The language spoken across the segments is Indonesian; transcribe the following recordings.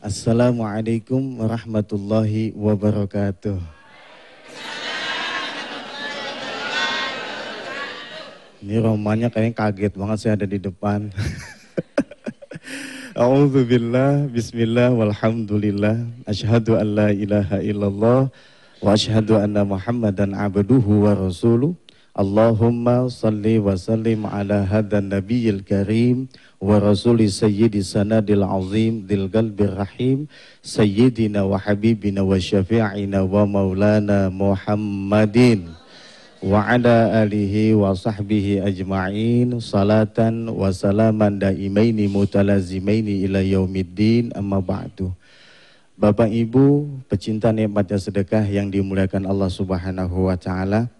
Assalamualaikum warahmatullahi wabarakatuh. Ini romanya kayaknya kaget banget saya ada di depan. Alhamdulillah, bismillah, walhamdulillah, Ashhadu an la ilaha illallah, wa ashhadu anna muhammadan abduhu wa rasuluh. Allahumma salli wa sallim ala hadan nabiyil karim wa rasuli sayyidi sanadil azim dil qalbir rahim sayyidina wa habibina wa syafi'ina wa maulana muhammadin wa ala alihi wa sahbihi ajma'in salatan wa salaman daimaini mutalazimaini ila yaumiddin amma ba'du Bapak Ibu pecinta nikmatnya sedekah yang dimuliakan Allah Subhanahu wa taala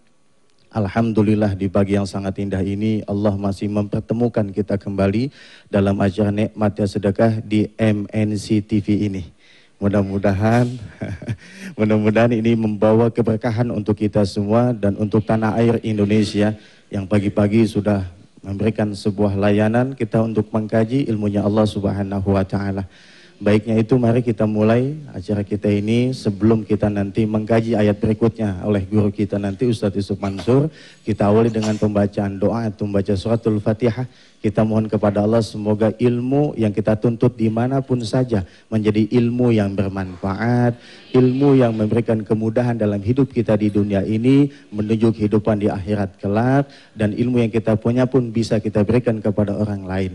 Alhamdulillah di pagi yang sangat indah ini Allah masih mempertemukan kita kembali dalam acara nikmatnya sedekah di MNC TV ini. Mudah-mudahan mudah-mudahan ini membawa keberkahan untuk kita semua dan untuk tanah air Indonesia yang pagi-pagi sudah memberikan sebuah layanan kita untuk mengkaji ilmunya Allah Subhanahu wa taala. Baiknya itu mari kita mulai acara kita ini sebelum kita nanti mengkaji ayat berikutnya oleh guru kita nanti Ustadz Yusuf Mansur. Kita awali dengan pembacaan doa atau membaca suratul fatihah. Kita mohon kepada Allah semoga ilmu yang kita tuntut dimanapun saja menjadi ilmu yang bermanfaat. Ilmu yang memberikan kemudahan dalam hidup kita di dunia ini menuju kehidupan di akhirat kelak. Dan ilmu yang kita punya pun bisa kita berikan kepada orang lain.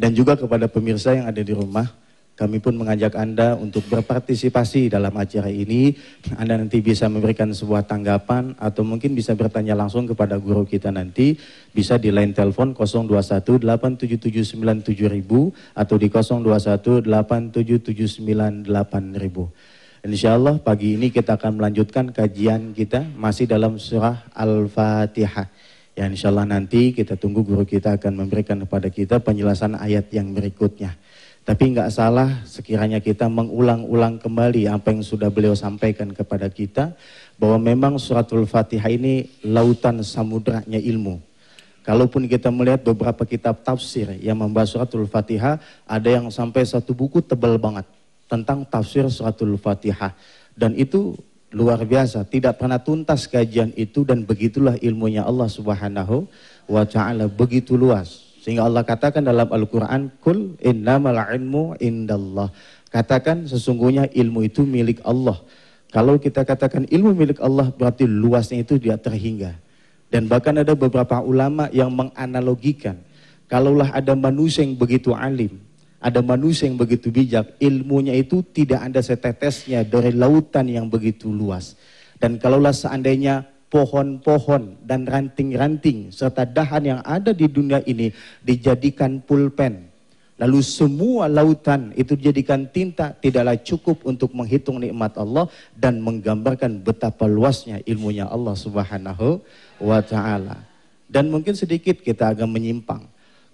dan juga kepada pemirsa yang ada di rumah. Kami pun mengajak Anda untuk berpartisipasi dalam acara ini. Anda nanti bisa memberikan sebuah tanggapan atau mungkin bisa bertanya langsung kepada guru kita nanti. Bisa di line telepon 021 8779 atau di 021 8779 Insya Allah pagi ini kita akan melanjutkan kajian kita masih dalam surah Al-Fatihah. Ya insya Allah nanti kita tunggu guru kita akan memberikan kepada kita penjelasan ayat yang berikutnya. Tapi nggak salah sekiranya kita mengulang-ulang kembali apa yang sudah beliau sampaikan kepada kita. Bahwa memang suratul fatihah ini lautan samudranya ilmu. Kalaupun kita melihat beberapa kitab tafsir yang membahas suratul fatihah. Ada yang sampai satu buku tebal banget tentang tafsir suratul fatihah. Dan itu luar biasa, tidak pernah tuntas kajian itu dan begitulah ilmunya Allah Subhanahu wa taala begitu luas. Sehingga Allah katakan dalam Al-Qur'an, "Kul innamal ilmu indallah." Katakan sesungguhnya ilmu itu milik Allah. Kalau kita katakan ilmu milik Allah berarti luasnya itu tidak terhingga. Dan bahkan ada beberapa ulama yang menganalogikan, kalaulah ada manusia yang begitu alim, ada manusia yang begitu bijak, ilmunya itu tidak ada setetesnya dari lautan yang begitu luas. Dan kalaulah seandainya pohon-pohon dan ranting-ranting serta dahan yang ada di dunia ini dijadikan pulpen, lalu semua lautan itu dijadikan tinta, tidaklah cukup untuk menghitung nikmat Allah dan menggambarkan betapa luasnya ilmunya Allah Subhanahu wa taala. Dan mungkin sedikit kita agak menyimpang.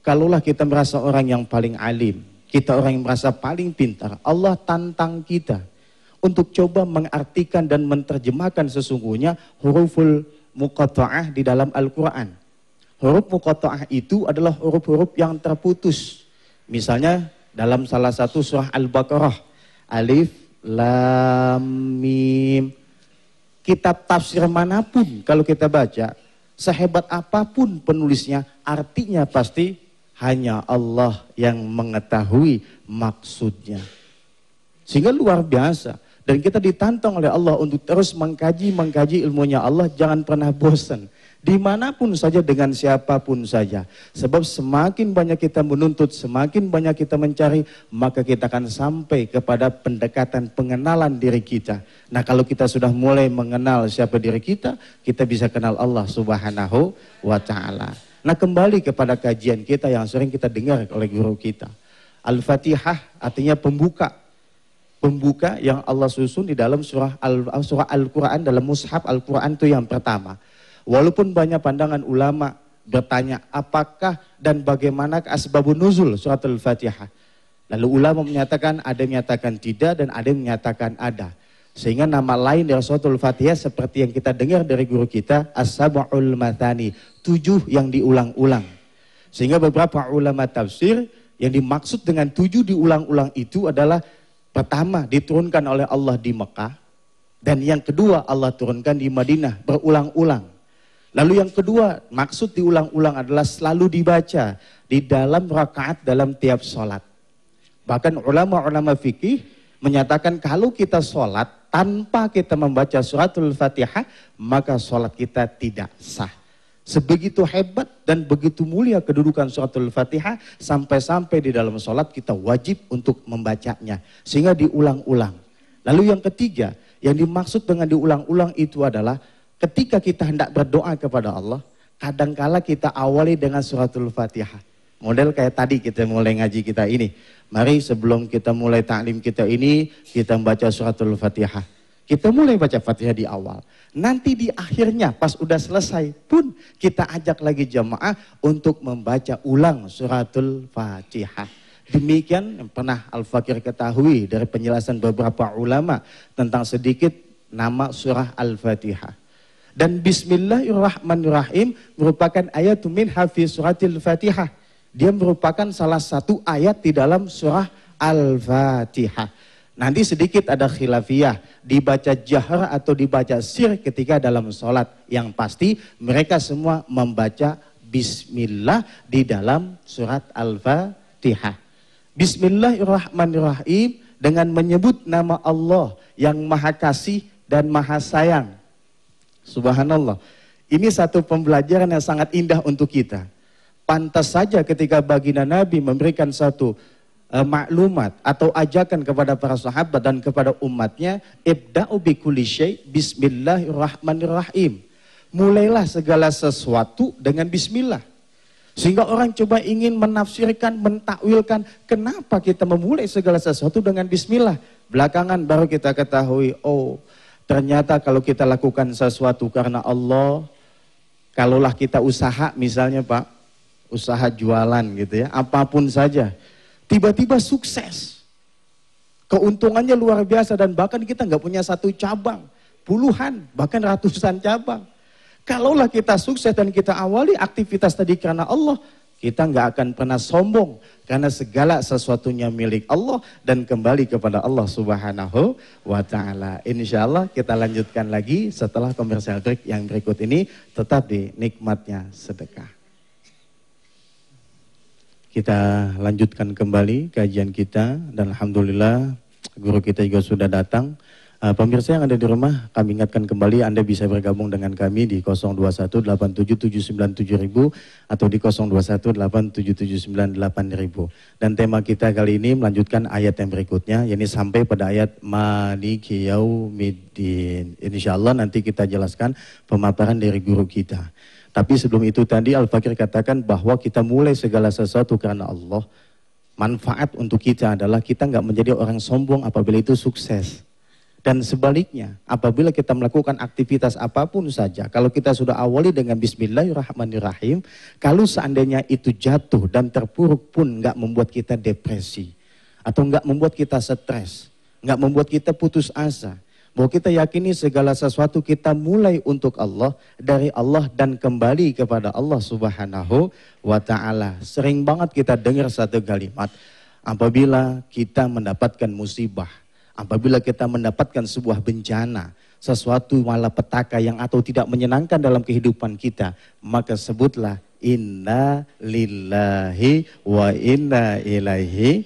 Kalaulah kita merasa orang yang paling alim, kita orang yang merasa paling pintar, Allah tantang kita untuk coba mengartikan dan menerjemahkan sesungguhnya huruful muqatta'ah di dalam Al-Quran. Huruf muqatta'ah itu adalah huruf-huruf yang terputus. Misalnya dalam salah satu surah Al-Baqarah, Alif, Lam, Mim. Kitab tafsir manapun kalau kita baca, sehebat apapun penulisnya, artinya pasti hanya Allah yang mengetahui maksudnya. Sehingga luar biasa. Dan kita ditantang oleh Allah untuk terus mengkaji, mengkaji ilmunya Allah. Jangan pernah bosan. Dimanapun saja dengan siapapun saja. Sebab semakin banyak kita menuntut, semakin banyak kita mencari, maka kita akan sampai kepada pendekatan pengenalan diri kita. Nah kalau kita sudah mulai mengenal siapa diri kita, kita bisa kenal Allah subhanahu wa ta'ala. Nah kembali kepada kajian kita yang sering kita dengar oleh guru kita. Al-Fatihah artinya pembuka. Pembuka yang Allah susun di dalam surah Al surah Al-Qur'an dalam mushaf Al-Qur'an itu yang pertama. Walaupun banyak pandangan ulama bertanya apakah dan bagaimana asbabun nuzul surat Al-Fatihah. Lalu ulama menyatakan ada yang menyatakan tidak dan ada yang menyatakan ada. Sehingga nama lain dari suratul Fatihah seperti yang kita dengar dari guru kita, As-Sab'ul Mathani, tujuh yang diulang-ulang. Sehingga beberapa ulama tafsir yang dimaksud dengan tujuh diulang-ulang itu adalah pertama diturunkan oleh Allah di Mekah dan yang kedua Allah turunkan di Madinah berulang-ulang. Lalu yang kedua maksud diulang-ulang adalah selalu dibaca di dalam rakaat dalam tiap sholat. Bahkan ulama-ulama fikih menyatakan kalau kita sholat tanpa kita membaca suratul fatihah, maka sholat kita tidak sah. Sebegitu hebat dan begitu mulia kedudukan suratul fatihah, sampai-sampai di dalam sholat kita wajib untuk membacanya. Sehingga diulang-ulang. Lalu yang ketiga, yang dimaksud dengan diulang-ulang itu adalah ketika kita hendak berdoa kepada Allah, kadangkala kita awali dengan suratul fatihah model kayak tadi kita mulai ngaji kita ini. Mari sebelum kita mulai taklim kita ini, kita baca suratul fatihah. Kita mulai baca fatihah di awal. Nanti di akhirnya pas udah selesai pun kita ajak lagi jamaah untuk membaca ulang suratul fatihah. Demikian yang pernah Al-Fakir ketahui dari penjelasan beberapa ulama tentang sedikit nama surah Al-Fatihah. Dan Bismillahirrahmanirrahim merupakan ayat min hafiz suratul Fatihah dia merupakan salah satu ayat di dalam surah Al-Fatihah. Nanti sedikit ada khilafiyah, dibaca jahar atau dibaca sir ketika dalam sholat. Yang pasti mereka semua membaca bismillah di dalam surat Al-Fatihah. Bismillahirrahmanirrahim dengan menyebut nama Allah yang maha kasih dan maha sayang. Subhanallah. Ini satu pembelajaran yang sangat indah untuk kita Pantas saja ketika baginda Nabi memberikan satu uh, maklumat atau ajakan kepada para sahabat dan kepada umatnya, ibda'u bi kulli syai bismillahirrahmanirrahim. Mulailah segala sesuatu dengan bismillah. Sehingga orang coba ingin menafsirkan, mentakwilkan kenapa kita memulai segala sesuatu dengan bismillah. Belakangan baru kita ketahui, oh ternyata kalau kita lakukan sesuatu karena Allah, kalaulah kita usaha misalnya Pak, usaha jualan gitu ya, apapun saja. Tiba-tiba sukses. Keuntungannya luar biasa dan bahkan kita nggak punya satu cabang. Puluhan, bahkan ratusan cabang. Kalaulah kita sukses dan kita awali aktivitas tadi karena Allah, kita nggak akan pernah sombong karena segala sesuatunya milik Allah dan kembali kepada Allah Subhanahu wa taala. Insya Allah kita lanjutkan lagi setelah komersial break yang berikut ini tetap di nikmatnya sedekah kita lanjutkan kembali kajian kita dan alhamdulillah guru kita juga sudah datang. Eh, pemirsa yang ada di rumah, kami ingatkan kembali Anda bisa bergabung dengan kami di 0218779700 atau di 0218779800. Dan tema kita kali ini melanjutkan ayat yang berikutnya, yakni sampai pada ayat Maliki Yaumiddin. Insya Allah nanti kita jelaskan pemaparan dari guru kita. Tapi sebelum itu tadi Al-Fakir katakan bahwa kita mulai segala sesuatu karena Allah. Manfaat untuk kita adalah kita nggak menjadi orang sombong apabila itu sukses. Dan sebaliknya, apabila kita melakukan aktivitas apapun saja, kalau kita sudah awali dengan Bismillahirrahmanirrahim, kalau seandainya itu jatuh dan terpuruk pun nggak membuat kita depresi, atau nggak membuat kita stres, nggak membuat kita putus asa, bahwa kita yakini segala sesuatu kita mulai untuk Allah dari Allah dan kembali kepada Allah Subhanahu wa taala. Sering banget kita dengar satu kalimat apabila kita mendapatkan musibah, apabila kita mendapatkan sebuah bencana, sesuatu malapetaka yang atau tidak menyenangkan dalam kehidupan kita, maka sebutlah inna lillahi wa inna ilaihi.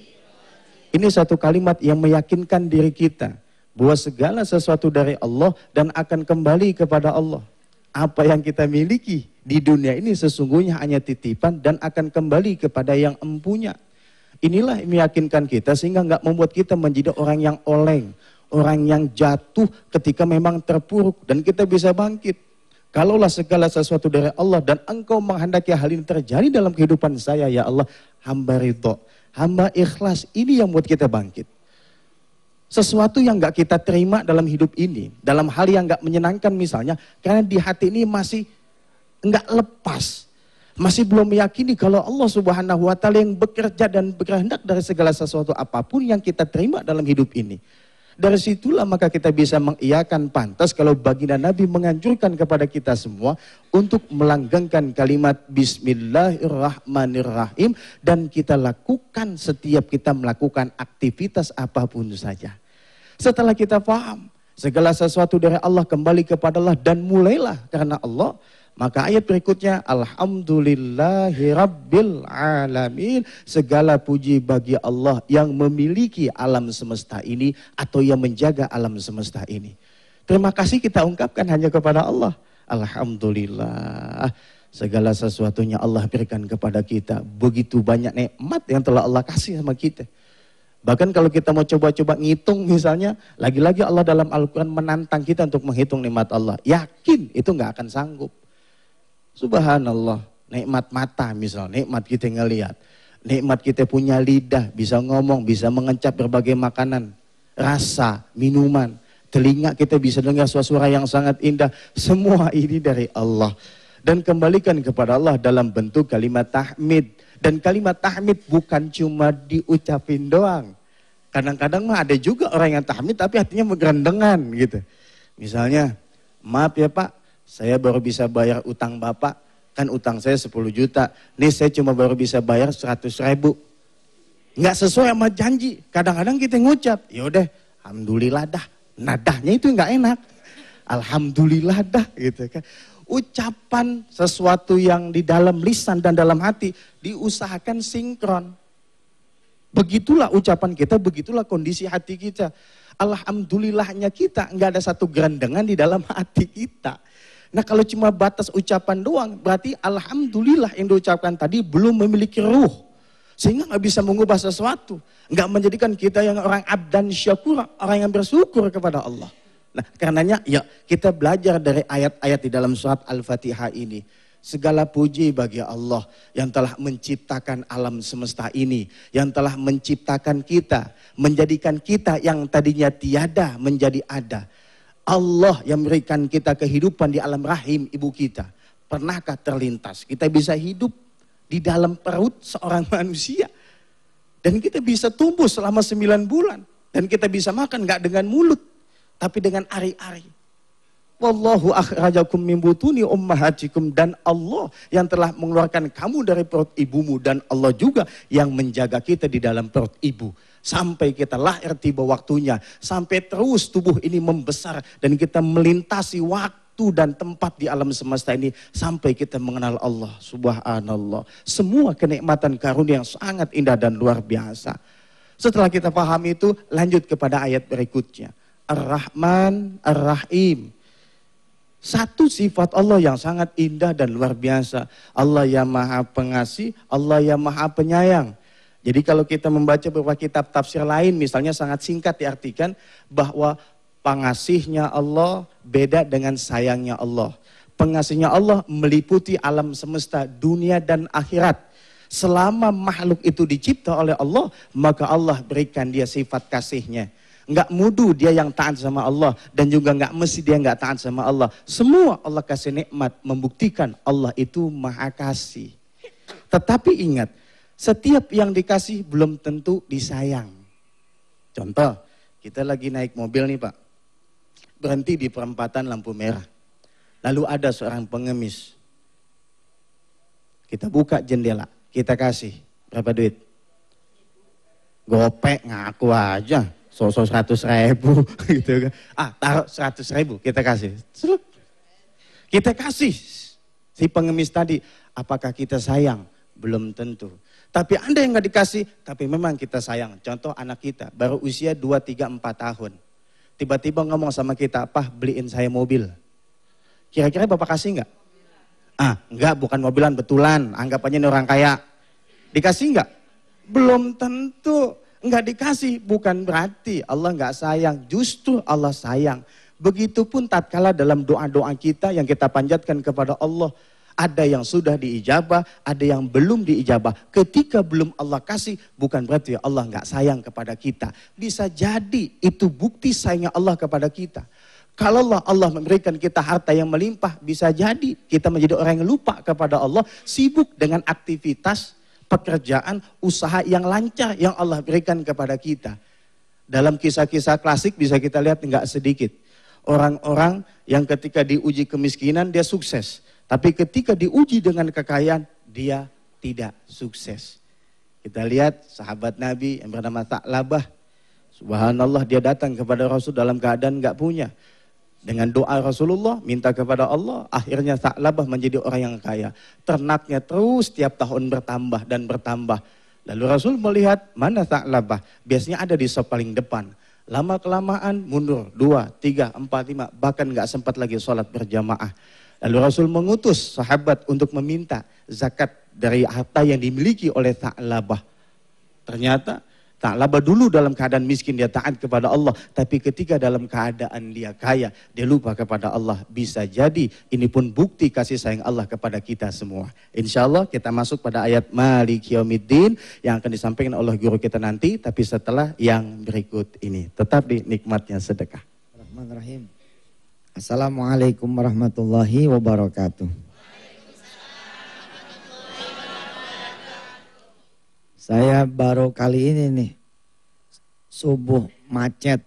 Ini satu kalimat yang meyakinkan diri kita bahwa segala sesuatu dari Allah dan akan kembali kepada Allah. Apa yang kita miliki di dunia ini sesungguhnya hanya titipan dan akan kembali kepada yang empunya. Inilah yang meyakinkan kita sehingga nggak membuat kita menjadi orang yang oleng, orang yang jatuh ketika memang terpuruk dan kita bisa bangkit. Kalaulah segala sesuatu dari Allah dan engkau menghendaki hal ini terjadi dalam kehidupan saya ya Allah, hamba ridho, hamba ikhlas, ini yang membuat kita bangkit sesuatu yang nggak kita terima dalam hidup ini, dalam hal yang nggak menyenangkan misalnya, karena di hati ini masih nggak lepas, masih belum meyakini kalau Allah Subhanahu wa taala yang bekerja dan berkehendak dari segala sesuatu apapun yang kita terima dalam hidup ini. Dari situlah maka kita bisa mengiyakan pantas kalau baginda Nabi menganjurkan kepada kita semua untuk melanggengkan kalimat Bismillahirrahmanirrahim dan kita lakukan setiap kita melakukan aktivitas apapun saja. Setelah kita paham segala sesuatu dari Allah kembali kepada Allah dan mulailah karena Allah. Maka ayat berikutnya Alhamdulillahi Alamin Segala puji bagi Allah yang memiliki alam semesta ini Atau yang menjaga alam semesta ini Terima kasih kita ungkapkan hanya kepada Allah Alhamdulillah segala sesuatunya Allah berikan kepada kita. Begitu banyak nikmat yang telah Allah kasih sama kita. Bahkan kalau kita mau coba-coba ngitung misalnya, lagi-lagi Allah dalam Al-Quran menantang kita untuk menghitung nikmat Allah. Yakin itu nggak akan sanggup. Subhanallah, nikmat mata misal, nikmat kita ngelihat. Nikmat kita punya lidah, bisa ngomong, bisa mengencap berbagai makanan, rasa, minuman. Telinga kita bisa dengar suara-suara yang sangat indah. Semua ini dari Allah. Dan kembalikan kepada Allah dalam bentuk kalimat tahmid dan kalimat tahmid bukan cuma diucapin doang. Kadang-kadang mah ada juga orang yang tahmid tapi hatinya menggerendengan gitu. Misalnya, maaf ya Pak, saya baru bisa bayar utang Bapak, kan utang saya 10 juta. Nih saya cuma baru bisa bayar 100 ribu. Nggak sesuai sama janji. Kadang-kadang kita ngucap, yaudah, Alhamdulillah dah. Nadahnya itu nggak enak. Alhamdulillah dah gitu kan ucapan sesuatu yang di dalam lisan dan dalam hati diusahakan sinkron. Begitulah ucapan kita, begitulah kondisi hati kita. Alhamdulillahnya kita nggak ada satu gerendengan di dalam hati kita. Nah kalau cuma batas ucapan doang, berarti alhamdulillah yang diucapkan tadi belum memiliki ruh sehingga nggak bisa mengubah sesuatu, nggak menjadikan kita yang orang abdan syakura, orang yang bersyukur kepada Allah. Nah, karenanya ya kita belajar dari ayat-ayat di dalam surat Al-Fatihah ini. Segala puji bagi Allah yang telah menciptakan alam semesta ini, yang telah menciptakan kita, menjadikan kita yang tadinya tiada menjadi ada. Allah yang memberikan kita kehidupan di alam rahim ibu kita. Pernahkah terlintas kita bisa hidup di dalam perut seorang manusia? Dan kita bisa tumbuh selama sembilan bulan. Dan kita bisa makan nggak dengan mulut tapi dengan ari-ari. Wallahu akhrajakum min butuni ummahatikum dan Allah yang telah mengeluarkan kamu dari perut ibumu dan Allah juga yang menjaga kita di dalam perut ibu sampai kita lahir tiba waktunya, sampai terus tubuh ini membesar dan kita melintasi waktu dan tempat di alam semesta ini sampai kita mengenal Allah subhanallah. Semua kenikmatan karunia yang sangat indah dan luar biasa. Setelah kita paham itu, lanjut kepada ayat berikutnya. Ar-Rahman, Ar-Rahim. Satu sifat Allah yang sangat indah dan luar biasa. Allah yang maha pengasih, Allah yang maha penyayang. Jadi kalau kita membaca beberapa kitab tafsir lain misalnya sangat singkat diartikan bahwa pengasihnya Allah beda dengan sayangnya Allah. Pengasihnya Allah meliputi alam semesta, dunia dan akhirat. Selama makhluk itu dicipta oleh Allah, maka Allah berikan dia sifat kasihnya nggak mudu dia yang taat sama Allah dan juga nggak mesti dia nggak taat sama Allah. Semua Allah kasih nikmat membuktikan Allah itu maha kasih. Tetapi ingat, setiap yang dikasih belum tentu disayang. Contoh, kita lagi naik mobil nih Pak. Berhenti di perempatan lampu merah. Lalu ada seorang pengemis. Kita buka jendela, kita kasih berapa duit? Gopek ngaku aja sosok seratus ribu gitu kan. Ah taruh seratus ribu kita kasih. Kita kasih si pengemis tadi. Apakah kita sayang? Belum tentu. Tapi Anda yang nggak dikasih, tapi memang kita sayang. Contoh anak kita, baru usia 2, 3, 4 tahun. Tiba-tiba ngomong sama kita, pah beliin saya mobil. Kira-kira Bapak kasih nggak? Ah, enggak, bukan mobilan, betulan. Anggapannya ini orang kaya. Dikasih nggak? Belum tentu nggak dikasih bukan berarti Allah nggak sayang, justru Allah sayang. Begitupun tatkala dalam doa-doa kita yang kita panjatkan kepada Allah, ada yang sudah diijabah, ada yang belum diijabah. Ketika belum Allah kasih, bukan berarti Allah nggak sayang kepada kita. Bisa jadi itu bukti sayangnya Allah kepada kita. kalau Allah memberikan kita harta yang melimpah, bisa jadi kita menjadi orang yang lupa kepada Allah, sibuk dengan aktivitas pekerjaan, usaha yang lancar yang Allah berikan kepada kita. Dalam kisah-kisah klasik bisa kita lihat nggak sedikit. Orang-orang yang ketika diuji kemiskinan dia sukses. Tapi ketika diuji dengan kekayaan dia tidak sukses. Kita lihat sahabat Nabi yang bernama Taklabah. Subhanallah dia datang kepada Rasul dalam keadaan nggak punya. Dengan doa Rasulullah, minta kepada Allah, akhirnya Sa'labah menjadi orang yang kaya. Ternaknya terus tiap tahun bertambah dan bertambah. Lalu Rasul melihat mana Sa'labah, biasanya ada di sop depan. Lama kelamaan mundur, dua, tiga, empat, lima, bahkan gak sempat lagi sholat berjamaah. Lalu Rasul mengutus sahabat untuk meminta zakat dari harta yang dimiliki oleh Sa'labah. Ternyata Tak laba dulu dalam keadaan miskin dia taat kepada Allah. Tapi ketika dalam keadaan dia kaya, dia lupa kepada Allah. Bisa jadi ini pun bukti kasih sayang Allah kepada kita semua. Insya Allah kita masuk pada ayat Malik Yawmiddin yang akan disampaikan oleh guru kita nanti. Tapi setelah yang berikut ini. Tetap di nikmatnya sedekah. Assalamualaikum warahmatullahi wabarakatuh. Saya baru kali ini nih, subuh macet.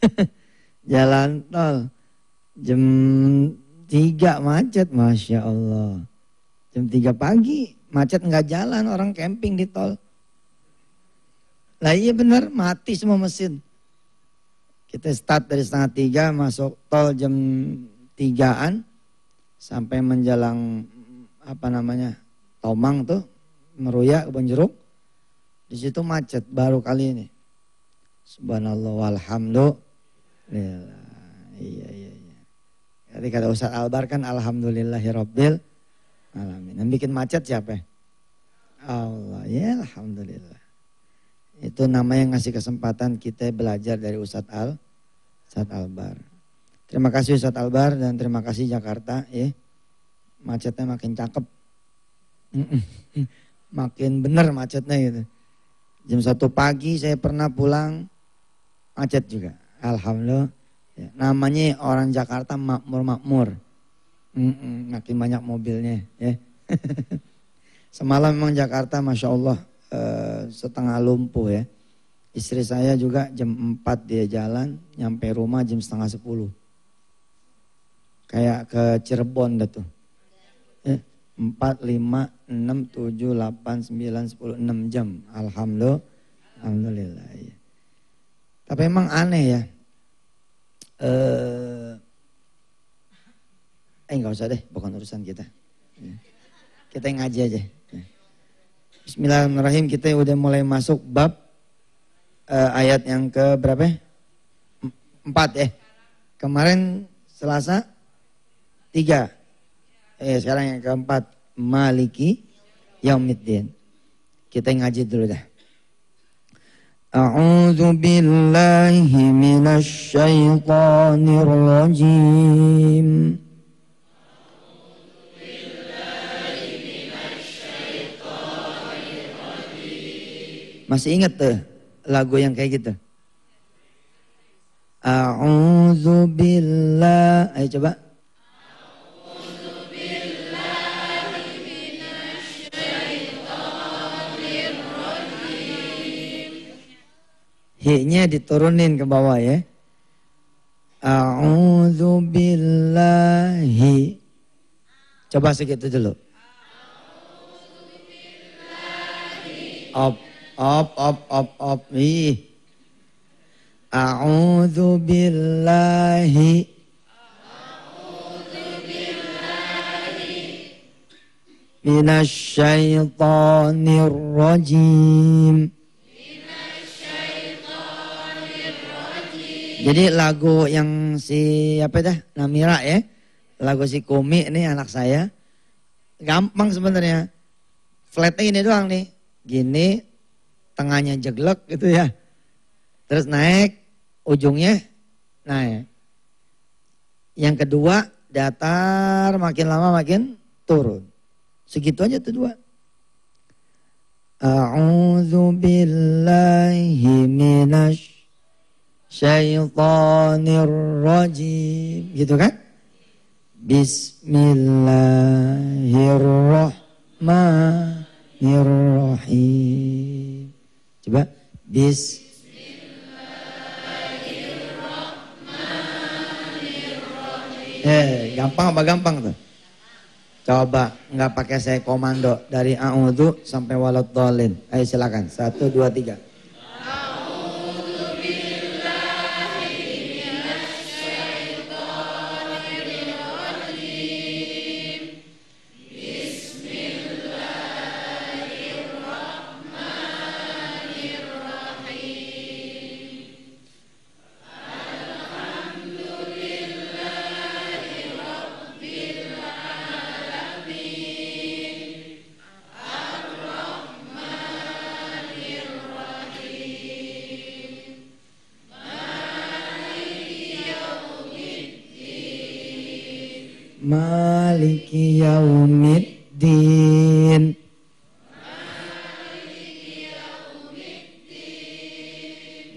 Jalan tol jam tiga macet, Masya Allah. Jam tiga pagi macet nggak jalan, orang camping di tol. Lah iya bener, mati semua mesin. Kita start dari setengah tiga, masuk tol jam tigaan, sampai menjelang apa namanya, Tomang tuh, meruya kebun jeruk. Di situ macet baru kali ini. Subhanallah walhamdulillah. Ya, iya iya iya. Jadi kata Ustaz Albar kan alhamdulillahirabbil alamin. Yang bikin macet siapa? Allah. Ya alhamdulillah. Itu nama yang ngasih kesempatan kita belajar dari Ustadz Al Ustadz Albar. Terima kasih Ustadz Albar dan terima kasih Jakarta ya. Macetnya makin cakep makin bener macetnya gitu. Jam satu pagi saya pernah pulang macet juga. Alhamdulillah. Ya, namanya orang Jakarta makmur-makmur. Mm makin banyak mobilnya ya. Semalam memang Jakarta Masya Allah eh, setengah lumpuh ya. Istri saya juga jam 4 dia jalan, nyampe rumah jam setengah 10. Kayak ke Cirebon dah tuh. 4, 5, 6, 7, 8, 9, 10, 6 jam. Alhamdulillah. Alhamdulillah. Ya. Tapi emang aneh ya. Eh, eh enggak usah deh, bukan urusan kita. Ya. Kita ngaji aja. Ya. Bismillahirrahmanirrahim, kita udah mulai masuk bab eh, ayat yang ke berapa ya? Empat ya. Kemarin Selasa tiga eh sekarang yang keempat maliki yaumiddin. Kita ngaji dulu dah. أعوذ بالله من الشيطان الرجيم Masih ingat tuh lagu yang kayak gitu? A'udzu billah. Ayo coba. Y-nya diturunin ke bawah ya. A'udzu billahi. Coba segitu dulu. Op, op, op, op, op. Ih. A'udzu billahi. A'udzu billahi. rajim. Jadi lagu yang si apa dah Namira ya, lagu si Kumi ini anak saya, gampang sebenarnya. Flatnya ini doang nih, gini, tengahnya jeglek gitu ya. Terus naik, ujungnya naik. Yang kedua datar, makin lama makin turun. Segitu aja tuh dua. A'udzu billahi minasy syaitanir rajim gitu kan Bismillahirrahmanirrahim coba bis Eh, gampang apa gampang tuh? Coba nggak pakai saya komando dari a'udzu sampai dolin Ayo silakan. Satu, dua, tiga.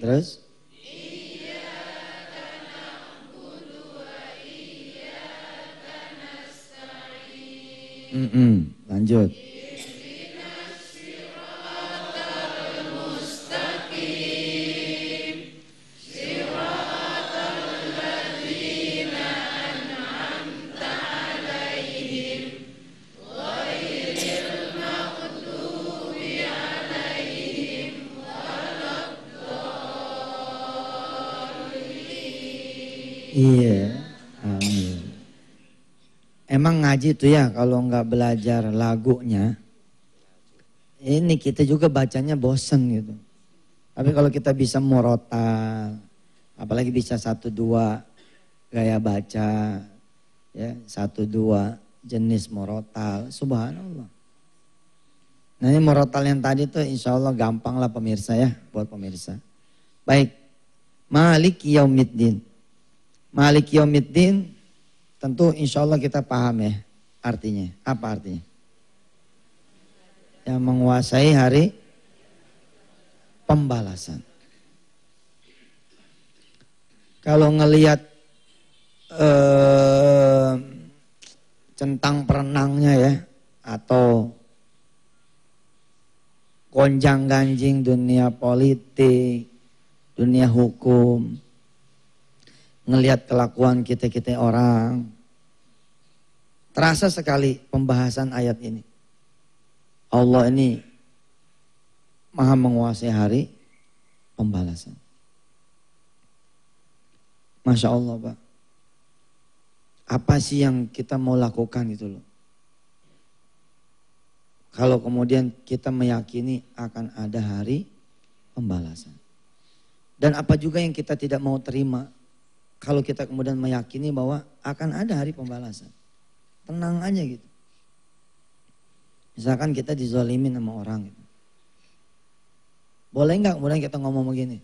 Terus? Mm -mm, lanjut. ngaji tuh ya kalau nggak belajar lagunya, ini kita juga bacanya bosen gitu. Tapi kalau kita bisa morota, apalagi bisa satu dua gaya baca, ya satu dua jenis morotal subhanallah. Nah ini morotal yang tadi tuh insya Allah gampang lah pemirsa ya, buat pemirsa. Baik, Malik Yaumiddin. Malik Yaumiddin tentu insya Allah kita paham ya artinya? Apa artinya? Yang menguasai hari pembalasan. Kalau ngelihat eh, centang perenangnya ya atau gonjang ganjing dunia politik, dunia hukum, ngelihat kelakuan kita kita orang, Terasa sekali pembahasan ayat ini. Allah ini maha menguasai hari pembalasan. Masya Allah Pak. Apa sih yang kita mau lakukan itu loh. Kalau kemudian kita meyakini akan ada hari pembalasan. Dan apa juga yang kita tidak mau terima kalau kita kemudian meyakini bahwa akan ada hari pembalasan. Tenang aja gitu. Misalkan kita dizolimin sama orang gitu. Boleh nggak kemudian kita ngomong begini?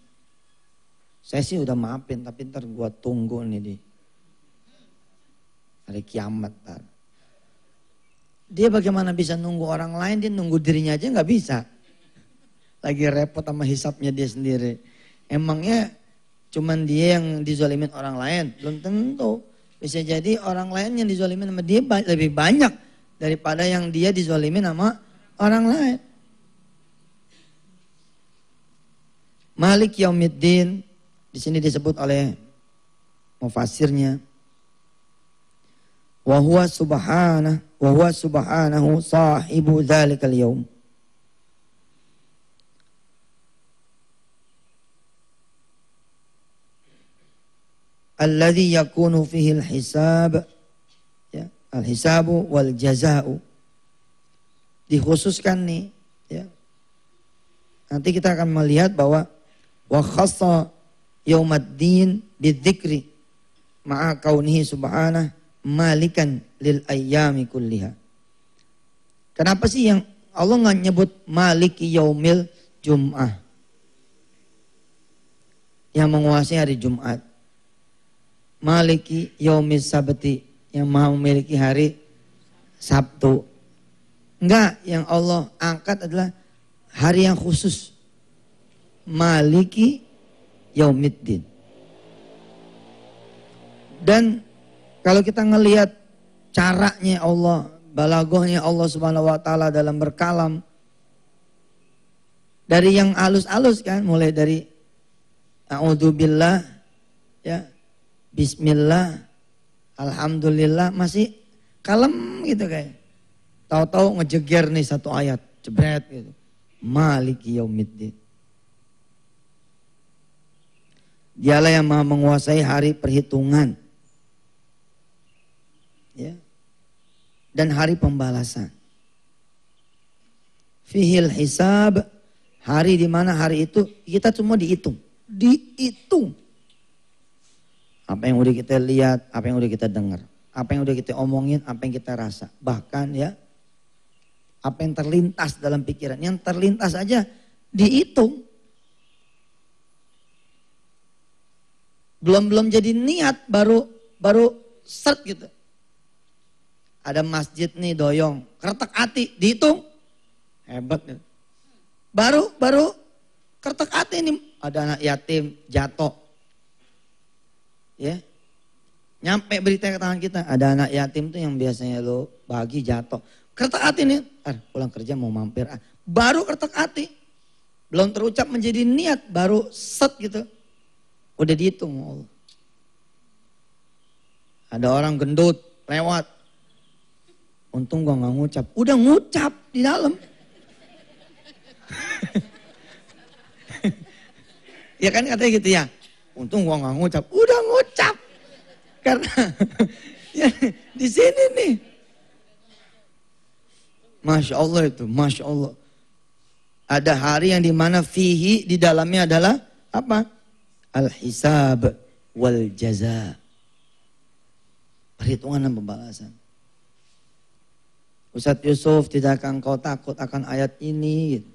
Saya sih udah maafin, tapi ntar gue tunggu nih di hari kiamat. Tar. Dia bagaimana bisa nunggu orang lain, dia nunggu dirinya aja nggak bisa. Lagi repot sama hisapnya dia sendiri. Emangnya cuman dia yang dizolimin orang lain? Belum tentu. Bisa jadi orang lain yang dizolimin sama dia lebih banyak daripada yang dia dizolimin sama orang lain. Malik Yaumiddin di sini disebut oleh mufasirnya wa huwa subhanahu wa huwa subhanahu sahibu dzalikal yaum alladhi yakunu fihi al-hisab ya al-hisabu wal jazau dikhususkan nih ya nanti kita akan melihat bahwa wa khassa yaumaddin bidzikri ma'a kaunihi subhanah malikan lil ayyami kulliha kenapa sih yang Allah nggak nyebut maliki yaumil jum'ah yang menguasai hari Jumat maliki yaumis sabti yang maha memiliki hari Sabtu. Enggak, yang Allah angkat adalah hari yang khusus. Maliki yaumiddin. Dan kalau kita ngelihat caranya Allah, balagohnya Allah Subhanahu wa taala dalam berkalam dari yang alus-alus kan mulai dari a'udzubillah ya Bismillah, Alhamdulillah masih kalem gitu kayak. Tahu-tahu ngejeger nih satu ayat, jebret gitu. Maliki yaumiddin. Dialah yang maha menguasai hari perhitungan. Ya. Dan hari pembalasan. Fihil hisab, hari dimana hari itu kita semua dihitung. Dihitung apa yang udah kita lihat, apa yang udah kita dengar, apa yang udah kita omongin, apa yang kita rasa. Bahkan ya, apa yang terlintas dalam pikiran, yang terlintas aja dihitung. Belum belum jadi niat baru baru set gitu. Ada masjid nih doyong, kertek hati dihitung. Hebat gitu. Baru baru kertek hati nih ada anak yatim jatuh ya nyampe berita ke tangan kita ada anak yatim tuh yang biasanya lo bagi jatuh kertak hati nih ah, pulang kerja mau mampir ah. baru kertak hati belum terucap menjadi niat baru set gitu udah dihitung ya Allah ada orang gendut lewat untung gua nggak ngucap udah ngucap di dalam ya kan katanya gitu ya Untung gua nggak ngucap. Udah ngucap. Karena ya, di sini nih. Masya Allah itu, Masya Allah. Ada hari yang dimana fihi di dalamnya adalah apa? Al-hisab wal jaza. Perhitungan dan pembalasan. Ustadz Yusuf, tidak akan kau takut akan ayat ini? Gitu.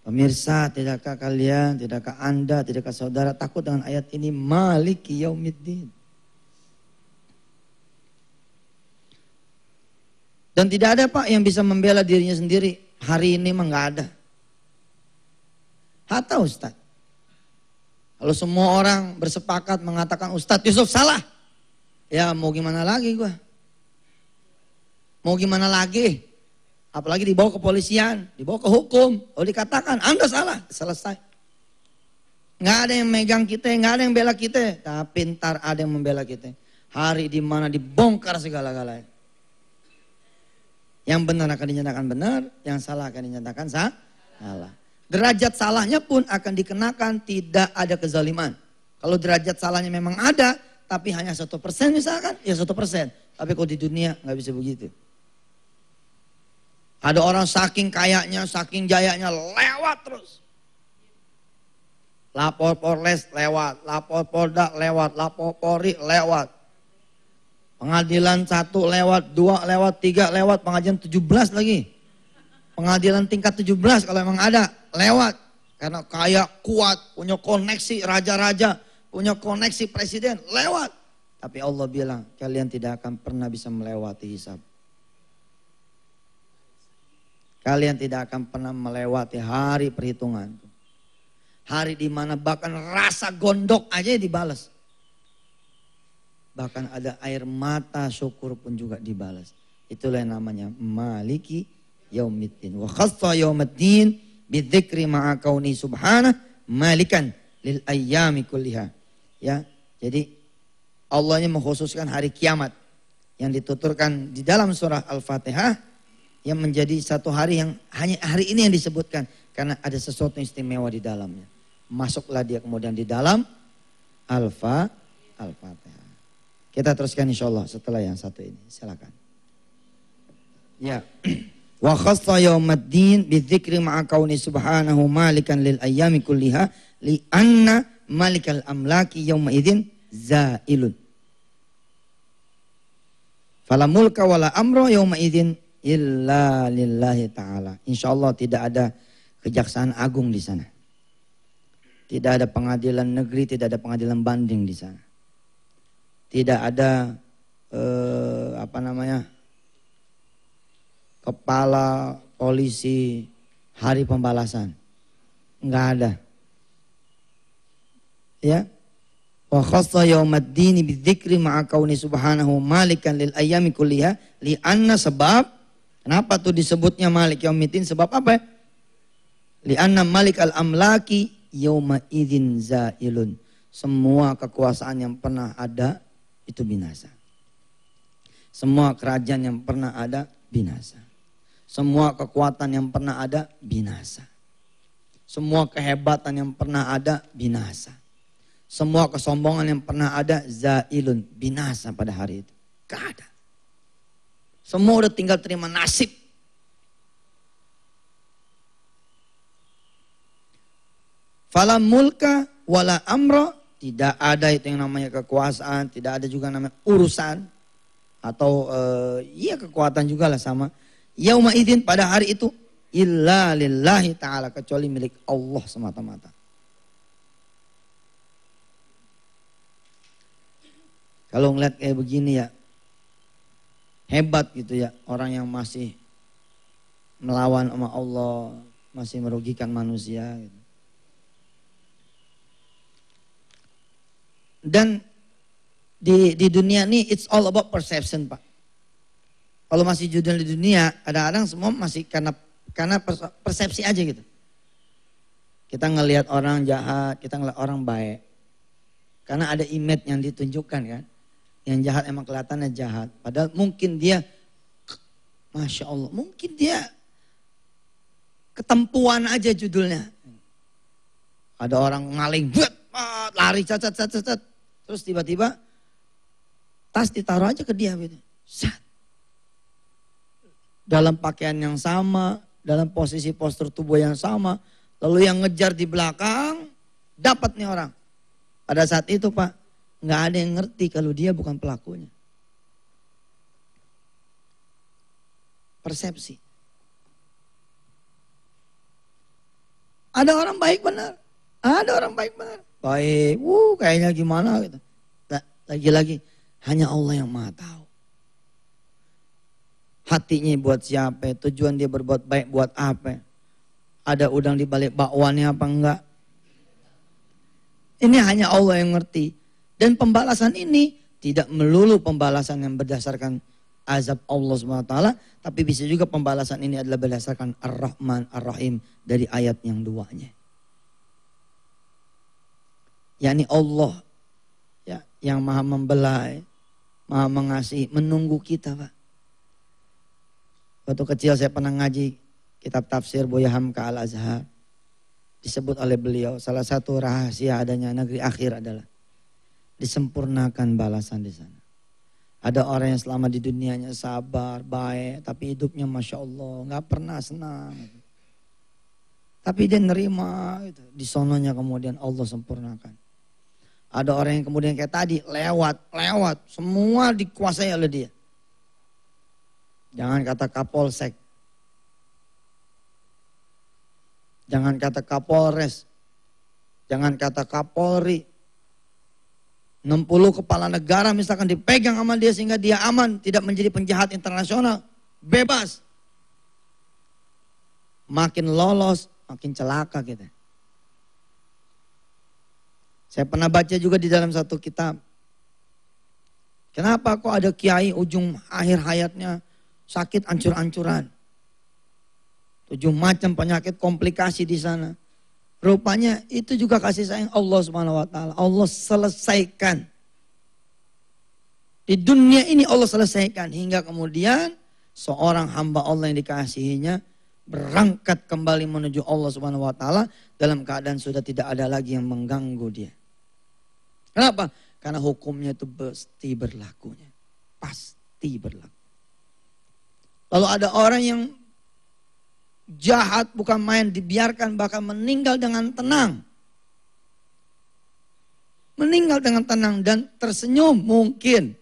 Pemirsa, tidakkah kalian, tidakkah Anda, tidakkah saudara takut dengan ayat ini? Maliki yaumiddin. Dan tidak ada pak yang bisa membela dirinya sendiri. Hari ini memang nggak ada. Hatta Ustaz. Kalau semua orang bersepakat mengatakan Ustadz Yusuf salah. Ya mau gimana lagi gue. Mau gimana lagi. Apalagi dibawa ke polisian, dibawa ke hukum. Oh dikatakan, Anda ah, salah, selesai. Nggak ada yang megang kita, nggak ada yang bela kita. Tapi ntar ada yang membela kita. Hari di mana dibongkar segala-galanya. Yang benar akan dinyatakan benar, yang salah akan dinyatakan sah, salah. Derajat salahnya pun akan dikenakan tidak ada kezaliman. Kalau derajat salahnya memang ada, tapi hanya satu persen misalkan, ya satu persen. Tapi kalau di dunia nggak bisa begitu. Ada orang saking kayaknya, saking jayanya lewat terus. Lapor Polres lewat, lapor Polda lewat, lapor Polri lewat. Pengadilan satu lewat, dua lewat, tiga lewat, pengajian 17 lagi. Pengadilan tingkat 17 kalau memang ada, lewat. Karena kaya, kuat, punya koneksi raja-raja, punya koneksi presiden, lewat. Tapi Allah bilang, kalian tidak akan pernah bisa melewati hisab. Kalian tidak akan pernah melewati hari perhitungan. Hari di mana bahkan rasa gondok aja dibalas. Bahkan ada air mata syukur pun juga dibalas. Itulah yang namanya maliki yaumiddin. Wa khassa yaumiddin bidzikri ma'a kauni subhanah malikan lil ayyami kulliha. Ya, jadi Allahnya mengkhususkan hari kiamat yang dituturkan di dalam surah Al-Fatihah yang menjadi satu hari yang hanya hari ini yang disebutkan karena ada sesuatu yang istimewa di dalamnya. Masuklah dia kemudian di dalam Alfa alfa Kita teruskan insya Allah setelah yang satu ini. Silakan. Ya. Wa khassa bi dzikri ma'a kauni subhanahu malikan lil ayyami kulliha li anna malikal amlaki yauma idzin zailun. Fala mulka wala amra yauma idzin illa lillahi ta'ala. Insya Allah tidak ada kejaksaan agung di sana. Tidak ada pengadilan negeri, tidak ada pengadilan banding di sana. Tidak ada eh, apa namanya kepala polisi hari pembalasan. Enggak ada. Ya. Wa khassa dini bidzikri ma'a kauni subhanahu malikan lil ayami kulliha li anna sabab Kenapa tuh disebutnya Malik Yaumiddin? Sebab apa? Ya? Lianna Malik al-Amlaki yauma idzin zailun. Semua kekuasaan yang pernah ada itu binasa. Semua kerajaan yang pernah ada binasa. Semua kekuatan yang pernah ada binasa. Semua kehebatan yang pernah ada binasa. Semua kesombongan yang pernah ada zailun binasa pada hari itu. Gak ada. Semua udah tinggal terima nasib. Fala mulka wala amro. Tidak ada itu yang namanya kekuasaan. Tidak ada juga namanya urusan. Atau uh, iya kekuatan juga lah sama. Yauma idin pada hari itu. Illa lillahi ta'ala. Kecuali milik Allah semata-mata. Kalau ngeliat kayak begini ya, hebat gitu ya orang yang masih melawan sama Allah masih merugikan manusia gitu. dan di di dunia ini it's all about perception pak kalau masih judul di dunia ada orang semua masih karena karena persepsi aja gitu kita ngelihat orang jahat kita ngelihat orang baik karena ada image yang ditunjukkan kan ya yang jahat emang kelihatannya jahat. Padahal mungkin dia, Masya Allah, mungkin dia ketempuan aja judulnya. Ada orang maling, buat, lari, cacat, cacat, cacat. Terus tiba-tiba tas ditaruh aja ke dia. Gitu. Sat. Dalam pakaian yang sama, dalam posisi postur tubuh yang sama. Lalu yang ngejar di belakang, dapat nih orang. Pada saat itu Pak, nggak ada yang ngerti kalau dia bukan pelakunya. Persepsi. Ada orang baik benar, ada orang baik benar, baik, wuh kayaknya gimana gitu. Lagi-lagi hanya Allah yang maha tahu. Hatinya buat siapa, tujuan dia berbuat baik buat apa. Ada udang di balik bakwannya apa enggak. Ini hanya Allah yang ngerti. Dan pembalasan ini tidak melulu pembalasan yang berdasarkan azab Allah SWT, tapi bisa juga pembalasan ini adalah berdasarkan Ar-Rahman Ar-Rahim dari ayat yang duanya. yakni Allah ya yang maha membelai, maha mengasihi, menunggu kita, Pak. Waktu kecil saya pernah ngaji kitab tafsir Buya Hamka Al-Azhar. Disebut oleh beliau salah satu rahasia adanya negeri akhir adalah disempurnakan balasan di sana. Ada orang yang selama di dunianya sabar, baik, tapi hidupnya masya Allah nggak pernah senang. Tapi dia nerima, gitu. di sononya kemudian Allah sempurnakan. Ada orang yang kemudian kayak tadi lewat, lewat, semua dikuasai oleh dia. Jangan kata kapolsek, jangan kata kapolres, jangan kata kapolri, 60 kepala negara misalkan dipegang sama dia sehingga dia aman, tidak menjadi penjahat internasional, bebas. Makin lolos, makin celaka kita. Saya pernah baca juga di dalam satu kitab. Kenapa kok ada kiai ujung akhir hayatnya sakit ancur-ancuran? Tujuh macam penyakit komplikasi di sana Rupanya itu juga kasih sayang Allah Subhanahu wa taala. Allah selesaikan. Di dunia ini Allah selesaikan hingga kemudian seorang hamba Allah yang dikasihinya berangkat kembali menuju Allah Subhanahu wa taala dalam keadaan sudah tidak ada lagi yang mengganggu dia. Kenapa? Karena hukumnya itu pasti berlakunya. Pasti berlaku. Lalu ada orang yang jahat bukan main dibiarkan bahkan meninggal dengan tenang. Meninggal dengan tenang dan tersenyum mungkin.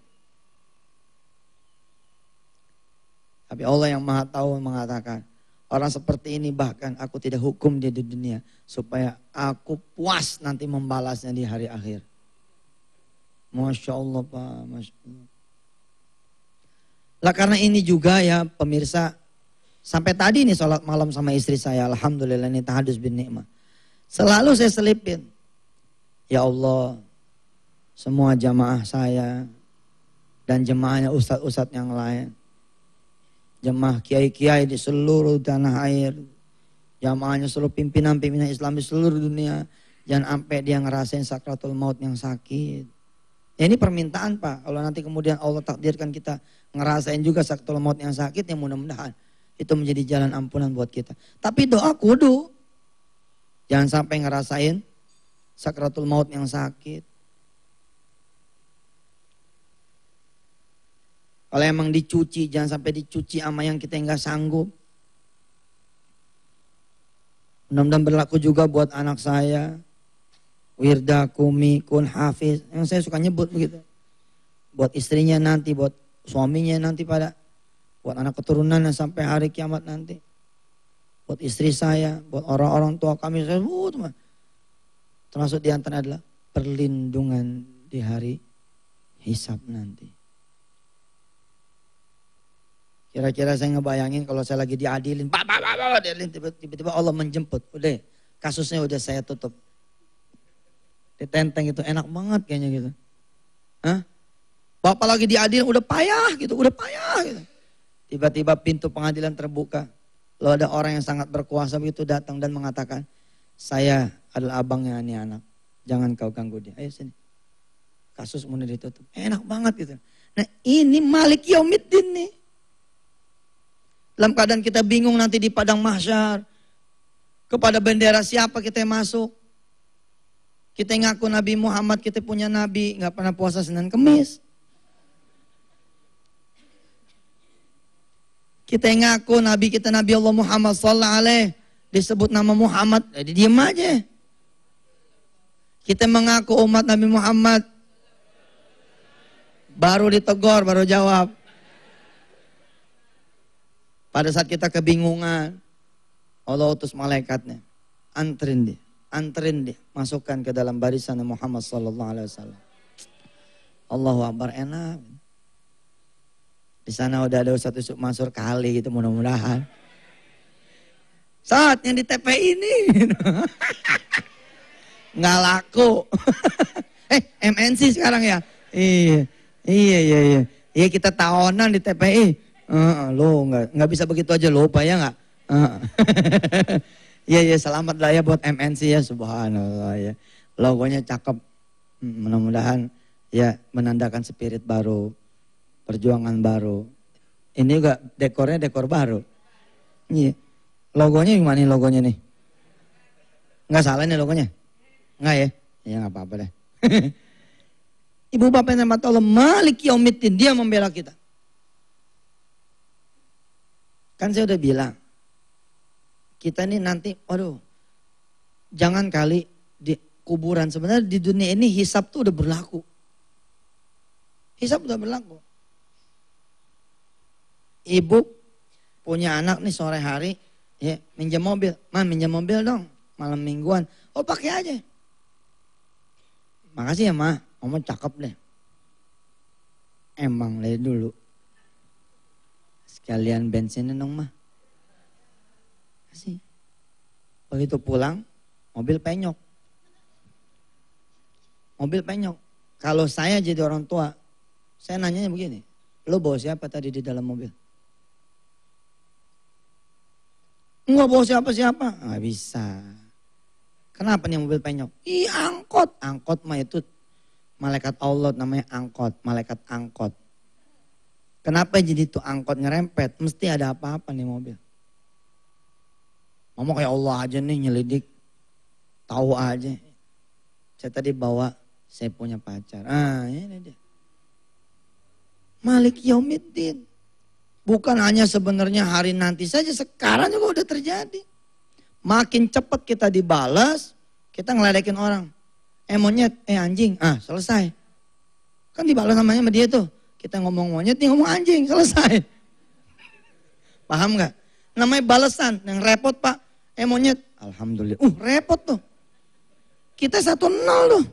Tapi Allah yang maha tahu mengatakan, orang seperti ini bahkan aku tidak hukum dia di dunia. Supaya aku puas nanti membalasnya di hari akhir. Masya Allah Pak, Masya Allah. Lah karena ini juga ya pemirsa Sampai tadi nih sholat malam sama istri saya. Alhamdulillah ini tahadus bin nikmah. Selalu saya selipin. Ya Allah, semua jamaah saya dan jemaahnya ustad-ustad yang lain. Jemaah kiai-kiai di seluruh tanah air. Jamaahnya seluruh pimpinan-pimpinan Islam di seluruh dunia. Jangan sampai dia ngerasain sakratul maut yang sakit. Ya ini permintaan Pak. Kalau nanti kemudian Allah takdirkan kita ngerasain juga sakratul maut yang sakit ya mudah-mudahan. Itu menjadi jalan ampunan buat kita. Tapi doa kudu. Jangan sampai ngerasain sakratul maut yang sakit. Kalau emang dicuci, jangan sampai dicuci sama yang kita enggak sanggup. Mudah-mudahan berlaku juga buat anak saya. Wirda, Kumi, Kun, Hafiz. Yang saya suka nyebut begitu. Buat istrinya nanti, buat suaminya nanti pada buat anak keturunan yang sampai hari kiamat nanti. Buat istri saya, buat orang-orang tua kami semua. Teman. Termasuk di antara adalah perlindungan di hari hisap nanti. Kira-kira saya ngebayangin kalau saya lagi diadilin, tiba-tiba Allah menjemput. Udah, kasusnya udah saya tutup. Ditenteng itu enak banget kayaknya gitu. Hah? Bapak lagi diadilin udah payah gitu, udah payah gitu. Tiba-tiba pintu pengadilan terbuka. Lalu ada orang yang sangat berkuasa begitu datang dan mengatakan, saya adalah abangnya ini anak. Jangan kau ganggu dia. Ayo sini. Kasus kemudian ditutup. Enak banget gitu. Nah ini Malik Yomiddin nih. Dalam keadaan kita bingung nanti di padang mahsyar. Kepada bendera siapa kita yang masuk. Kita yang ngaku Nabi Muhammad, kita punya Nabi. nggak pernah puasa Senin Kemis. Kita yang ngaku Nabi kita Nabi Allah Muhammad Sallallahu Alaihi disebut nama Muhammad, jadi ya, diem aja. Kita mengaku umat Nabi Muhammad, baru ditegor, baru jawab. Pada saat kita kebingungan, Allah utus malaikatnya, anterin dia, anterin dia, masukkan ke dalam barisan Muhammad Sallallahu Alaihi Wasallam. Allahu Akbar enak. Di sana udah ada satu Yusuf Mansur kali gitu mudah-mudahan. Saat yang di TP ini. Nggak laku. eh MNC sekarang ya? Iya, iya, iya. Iya, iya kita tahunan di TPI. Uh, eh, eh, lo nggak nggak bisa begitu aja lo ya nggak? Uh. Iya iya selamat lah ya buat MNC ya subhanallah ya. Logonya cakep. Hmm, mudah-mudahan ya menandakan spirit baru perjuangan baru. Ini juga dekornya dekor baru. Iya. Logonya gimana nih logonya nih? Nggak salah nih logonya? Nggak ya? Ya nggak apa-apa deh. Ibu bapak yang rahmat Allah, Malik omitin, dia membela kita. Kan saya udah bilang, kita ini nanti, waduh, jangan kali di kuburan. Sebenarnya di dunia ini hisap tuh udah berlaku. Hisap udah berlaku ibu punya anak nih sore hari, ya, minjem mobil. mah minjem mobil dong, malam mingguan. Oh, pakai aja. Makasih ya, mah Mama cakep deh. Emang le dulu. Sekalian bensinnya dong, mah Kasih. Begitu pulang, mobil penyok. Mobil penyok. Kalau saya jadi orang tua, saya nanya begini, lo bawa siapa tadi di dalam mobil? Enggak bawa siapa-siapa. Enggak bisa. Kenapa nih mobil penyok? Ih angkot. Angkot mah itu malaikat Allah namanya angkot. Malaikat angkot. Kenapa jadi itu angkot ngerempet? Mesti ada apa-apa nih mobil. Mama kayak Allah aja nih nyelidik. Tahu aja. Saya tadi bawa saya punya pacar. Ah ini dia. Malik Yomiddin. Bukan hanya sebenarnya hari nanti saja, sekarang juga udah terjadi. Makin cepat kita dibalas, kita ngeledekin orang. Eh monyet, eh anjing, ah selesai. Kan dibalas namanya sama dia tuh. Kita ngomong monyet, nih ngomong anjing, selesai. Paham nggak? Namanya balasan, yang repot pak. Eh monyet, alhamdulillah. Uh repot tuh. Kita satu nol tuh.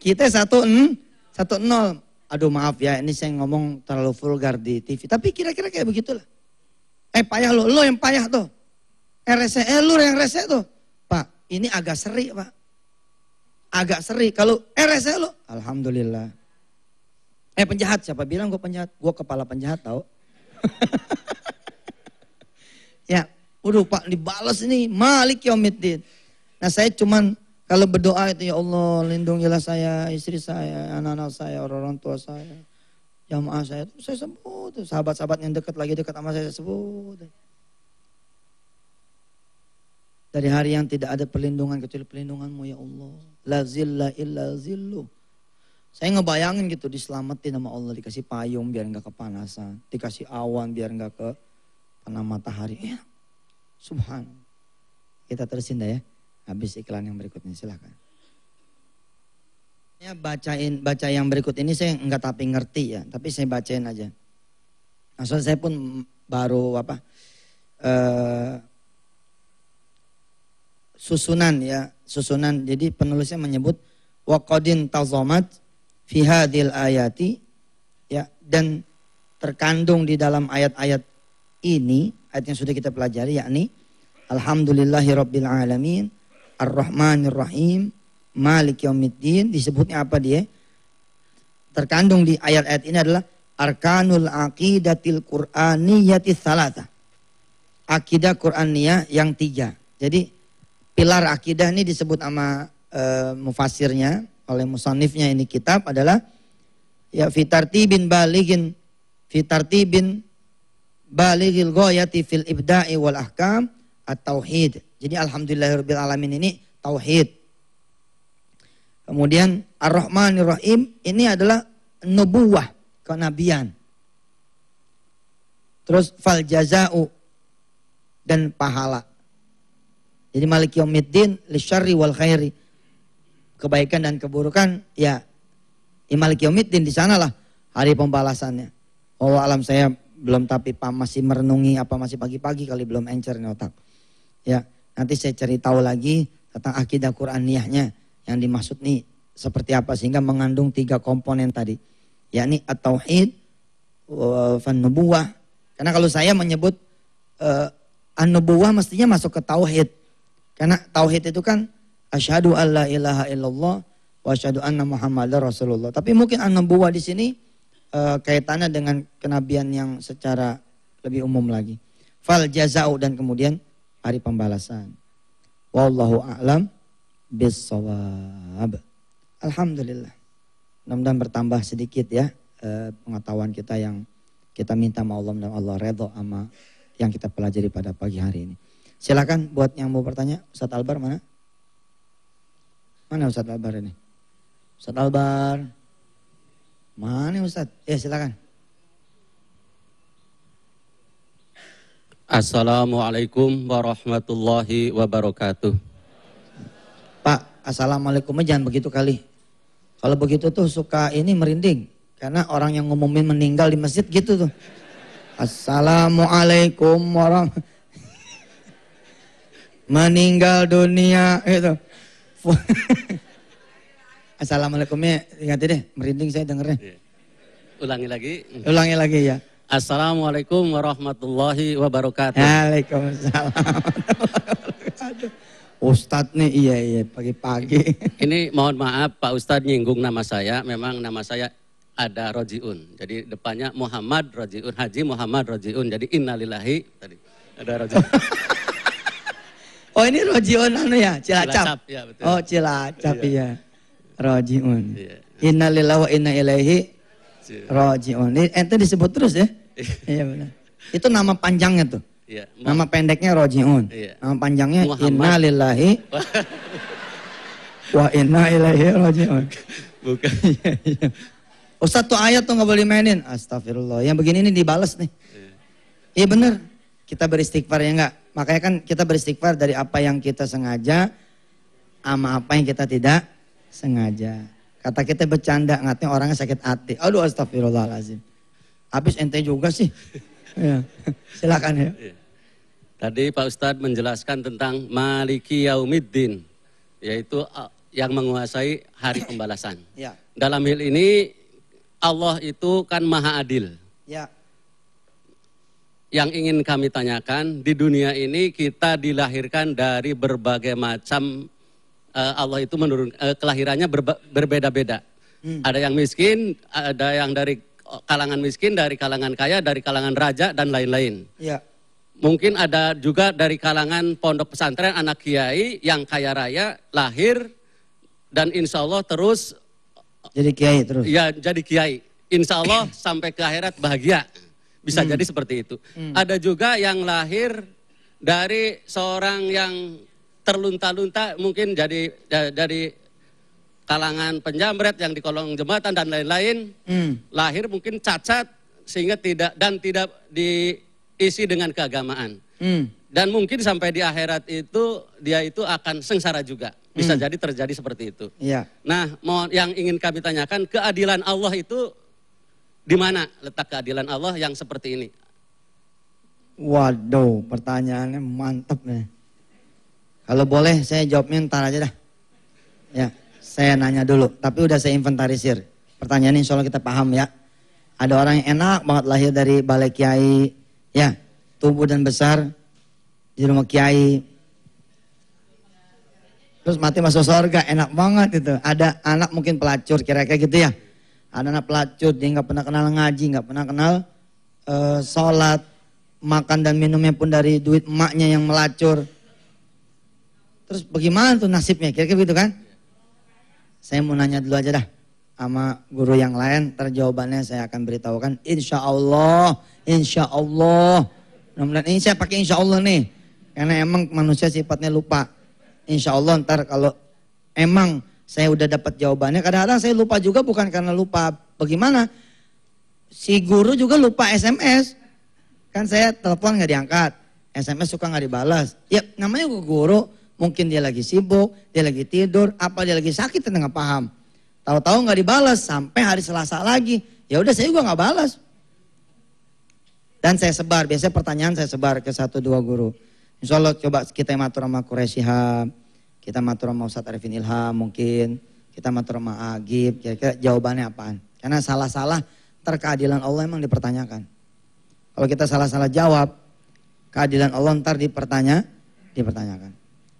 Kita satu hmm, satu nol. Aduh maaf ya, ini saya ngomong terlalu vulgar di TV. Tapi kira-kira kayak begitulah. Eh payah lo, lo yang payah tuh. RSE, eh, lo yang rese tuh. Pak, ini agak seri pak. Agak seri. Kalau RSE lo, Alhamdulillah. Eh penjahat, siapa bilang gue penjahat? Gue kepala penjahat tau. ya, udah pak dibalas ini, Malik Yomiddin. Nah saya cuman kalau berdoa itu ya Allah lindungilah saya, istri saya, anak-anak saya, orang-orang tua saya, jamaah saya. Itu saya sebut, sahabat-sahabat yang dekat lagi dekat sama saya, saya sebut. Dari hari yang tidak ada perlindungan kecil perlindunganmu ya Allah. La zilla illa zillu. Saya ngebayangin gitu diselamatin sama Allah, dikasih payung biar nggak kepanasan, dikasih awan biar nggak ke panah matahari. Ya. Subhan. Kita tersindah ya. Habis iklan yang berikutnya silahkan. Saya bacain baca yang berikut ini saya nggak tapi ngerti ya, tapi saya bacain aja. asal saya pun baru apa uh, susunan ya susunan. Jadi penulisnya menyebut wakodin tazomat fi hadil ayati ya dan terkandung di dalam ayat-ayat ini ayat yang sudah kita pelajari yakni alhamdulillahi rabbil alamin Ar-Rahmanir Rahim, Malik Yawmiddin disebutnya apa dia? Terkandung di ayat-ayat ini adalah Arkanul Aqidatil Qur'aniyati Salata. Akidah Qur'aniyah yang tiga. Jadi pilar akidah ini disebut sama e, eh, mufasirnya oleh musanifnya ini kitab adalah ya fitarti bin baligin fitarti bin baligil goyati fil ibda'i wal ahkam at-tauhid jadi alhamdulillahirabbil alamin ini tauhid. Kemudian Ar-Rahmanir Rahim ini adalah Nubuah, kenabian. Terus fal jazau dan pahala. Jadi Malik Yaumiddin li syarri wal khairi. Kebaikan dan keburukan ya, ya Malik Yaumiddin di sanalah hari pembalasannya. Oh alam saya belum tapi masih merenungi apa masih pagi-pagi kali belum encer otak. Ya. Nanti saya cari tahu lagi tentang akidah Quraniyahnya yang dimaksud nih seperti apa sehingga mengandung tiga komponen tadi yakni at-tauhid fan nubuwah karena kalau saya menyebut uh, eh, an nubuwah mestinya masuk ke tauhid karena tauhid itu kan asyhadu alla ilaha illallah wa asyhadu anna muhammadar rasulullah tapi mungkin an nubuwah di sini uh, kaitannya dengan kenabian yang secara lebih umum lagi fal jazau dan kemudian hari pembalasan. Wallahu a'lam bisawab. Alhamdulillah. Mudah-mudahan bertambah sedikit ya eh, pengetahuan kita yang kita minta sama Allah dan Allah redho sama yang kita pelajari pada pagi hari ini. Silakan buat yang mau bertanya, Ustaz Albar mana? Mana Ustaz Albar ini? Ustaz Albar. Mana Ustaz? Ya eh, silakan. Assalamualaikum warahmatullahi wabarakatuh. Pak, assalamualaikum jangan begitu kali. Kalau begitu tuh suka ini merinding. Karena orang yang ngumumin meninggal di masjid gitu tuh. Assalamualaikum warahmatullahi Meninggal dunia itu. Assalamualaikumnya ingat ya deh, merinding saya dengernya. Iya. Ulangi lagi. Ulangi lagi ya. Assalamualaikum warahmatullahi wabarakatuh. Waalaikumsalam. Ustadz nih iya iya pagi-pagi. Ini mohon maaf Pak Ustadz nyinggung nama saya. Memang nama saya ada Rojiun. Jadi depannya Muhammad Rojiun, Haji Muhammad Rojiun. Jadi innalillahi tadi ada Rojiun. oh ini Rojiun anu ya, Cilacap. Cilacap ya, betul. Oh Cilacap iya. iya. Rojiun. Iya, iya. Innalillahi wa inna ilaihi Iya. Rojiun. Oh, eh, itu disebut terus ya? Iya. iya benar. Itu nama panjangnya tuh. Iya. Nama pendeknya Rojiun. Iya. Nama panjangnya Muhammad. Inna lillahi wa inna ilaihi rojiun. Bukan. oh iya, satu ayat tuh nggak boleh mainin. Astagfirullah. Yang begini ini dibalas nih. Iya ya, benar. Kita beristighfar ya enggak? Makanya kan kita beristighfar dari apa yang kita sengaja sama apa yang kita tidak sengaja. Kata kita bercanda, ngatnya orangnya sakit hati. Aduh astagfirullahaladzim. Habis ente juga sih. ya. Silakan ya. Iya. Tadi Pak Ustadz menjelaskan tentang Maliki Yaumiddin. Yaitu yang menguasai hari pembalasan. Ya. Dalam hal ini Allah itu kan maha adil. Ya. Yang ingin kami tanyakan, di dunia ini kita dilahirkan dari berbagai macam uh, Allah itu menurun uh, kelahirannya berbeda-beda. Hmm. Ada yang miskin, ada yang dari kalangan miskin, dari kalangan kaya, dari kalangan raja dan lain-lain. Ya. Mungkin ada juga dari kalangan pondok pesantren anak kiai yang kaya raya lahir dan insya Allah terus jadi kiai terus. Ya jadi kiai. Insya Allah sampai ke akhirat bahagia. Bisa hmm. jadi seperti itu. Hmm. Ada juga yang lahir dari seorang yang terlunta-lunta mungkin jadi dari kalangan penjamret yang di kolong jembatan dan lain-lain hmm. lahir mungkin cacat sehingga tidak dan tidak diisi dengan keagamaan hmm. dan mungkin sampai di akhirat itu dia itu akan sengsara juga bisa hmm. jadi terjadi seperti itu ya. nah mohon yang ingin kami tanyakan keadilan Allah itu di mana letak keadilan Allah yang seperti ini waduh pertanyaannya mantep nih kalau boleh saya jawabnya ntar aja dah. Ya, saya nanya dulu. Tapi udah saya inventarisir. Pertanyaan ini Allah kita paham ya. Ada orang yang enak banget lahir dari balai kiai. Ya, tubuh dan besar di rumah kiai. Terus mati masuk surga, enak banget itu. Ada anak mungkin pelacur, kira-kira gitu ya. Ada anak pelacur, dia nggak pernah kenal ngaji, nggak pernah kenal uh, sholat, makan dan minumnya pun dari duit emaknya yang melacur Terus bagaimana tuh nasibnya? Kira-kira begitu kan? Saya mau nanya dulu aja dah sama guru yang lain. Terjawabannya saya akan beritahukan. Insya Allah, insya Allah. ini saya pakai insya Allah nih. Karena emang manusia sifatnya lupa. Insya Allah ntar kalau emang saya udah dapat jawabannya. Kadang-kadang saya lupa juga bukan karena lupa bagaimana. Si guru juga lupa SMS. Kan saya telepon nggak diangkat. SMS suka nggak dibalas. Ya namanya guru Mungkin dia lagi sibuk, dia lagi tidur, apa dia lagi sakit, Tentang nggak paham. Tahu-tahu nggak dibalas sampai hari Selasa lagi. Ya udah saya juga nggak balas. Dan saya sebar, biasanya pertanyaan saya sebar ke satu dua guru. Insya Allah coba kita matur sama Quraisy kita matur sama Ustadz Arifin Ilham mungkin, kita matur sama Agib, kira-kira jawabannya apaan. Karena salah-salah terkeadilan Allah emang dipertanyakan. Kalau kita salah-salah jawab, keadilan Allah ntar dipertanya, dipertanyakan.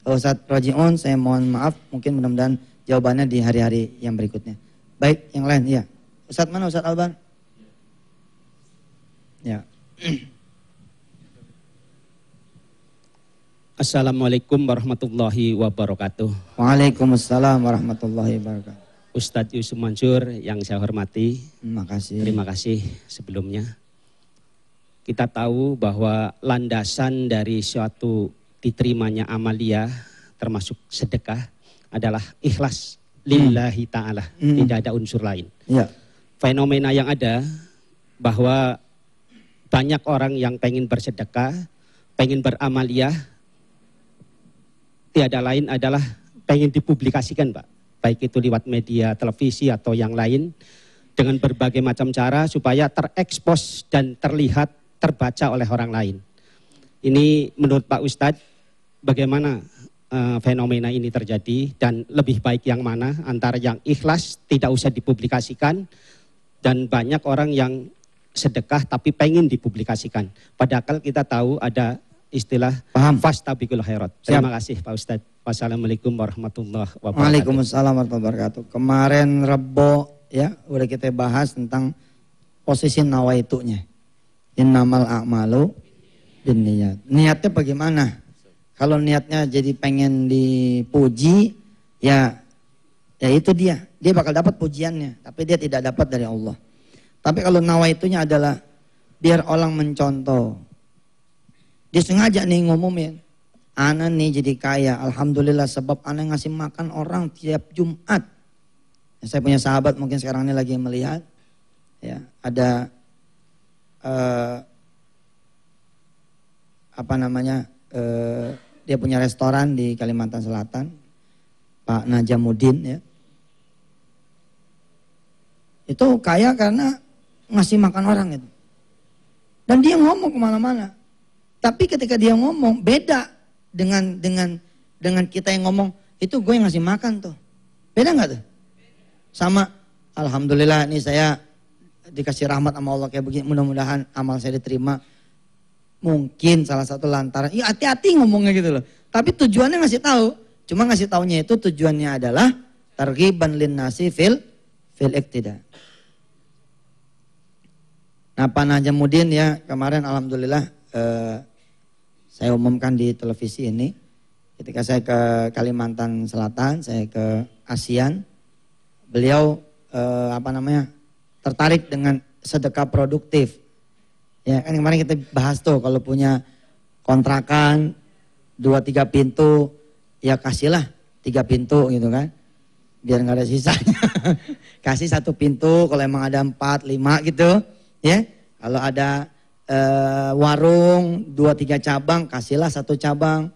Ustadz Rajion, saya mohon maaf, mungkin mudah-mudahan jawabannya di hari-hari yang berikutnya. Baik, yang lain, ya. Ustadz mana Ustadz Alban? Ya. Assalamualaikum warahmatullahi wabarakatuh. Waalaikumsalam warahmatullahi wabarakatuh. Ustadz Yusuf Mansur yang saya hormati. Terima kasih. Terima kasih sebelumnya. Kita tahu bahwa landasan dari suatu diterimanya amalia termasuk sedekah adalah ikhlas lillahi ta'ala. Hmm. hmm. Tidak ada unsur lain. Ya. Fenomena yang ada bahwa banyak orang yang pengen bersedekah, pengen beramalia tiada lain adalah pengen dipublikasikan Pak. Baik itu lewat media televisi atau yang lain dengan berbagai macam cara supaya terekspos dan terlihat terbaca oleh orang lain. Ini menurut Pak Ustadz bagaimana uh, fenomena ini terjadi dan lebih baik yang mana antara yang ikhlas tidak usah dipublikasikan dan banyak orang yang sedekah tapi pengen dipublikasikan. Padahal kita tahu ada istilah paham fastabikul khairat. Terima kasih Pak Ustadz. Wassalamualaikum warahmatullahi wabarakatuh. Waalaikumsalam warahmatullahi wabarakatuh. Kemarin Rebo ya udah kita bahas tentang posisi nawaitunya. Innamal a'malu binniyat. Niatnya bagaimana? Kalau niatnya jadi pengen dipuji, ya ya itu dia. Dia bakal dapat pujiannya, tapi dia tidak dapat dari Allah. Tapi kalau nawaitunya adalah biar orang mencontoh. Dia sengaja nih ngumumin, Ana nih jadi kaya, Alhamdulillah sebab Ana ngasih makan orang tiap Jumat. Saya punya sahabat mungkin sekarang ini lagi melihat, ya ada uh, apa namanya uh, dia punya restoran di Kalimantan Selatan, Pak Najamuddin ya. Itu kaya karena ngasih makan orang itu. Dan dia ngomong kemana-mana. Tapi ketika dia ngomong beda dengan dengan dengan kita yang ngomong itu gue yang ngasih makan tuh. Beda nggak tuh? Sama Alhamdulillah ini saya dikasih rahmat sama Allah kayak begini. Mudah-mudahan amal saya diterima Mungkin salah satu lantaran. Ya hati-hati ngomongnya gitu loh. Tapi tujuannya ngasih tahu. Cuma ngasih tahunya itu tujuannya adalah targhiban lin nasi fil fil iktida. Nah, Pak Najamudin ya kemarin alhamdulillah eh, saya umumkan di televisi ini ketika saya ke Kalimantan Selatan, saya ke ASEAN, beliau eh, apa namanya tertarik dengan sedekah produktif. Ya kan kemarin kita bahas tuh kalau punya kontrakan dua tiga pintu ya kasihlah tiga pintu gitu kan biar nggak ada sisanya kasih satu pintu kalau emang ada empat lima gitu ya kalau ada e, warung dua tiga cabang kasihlah satu cabang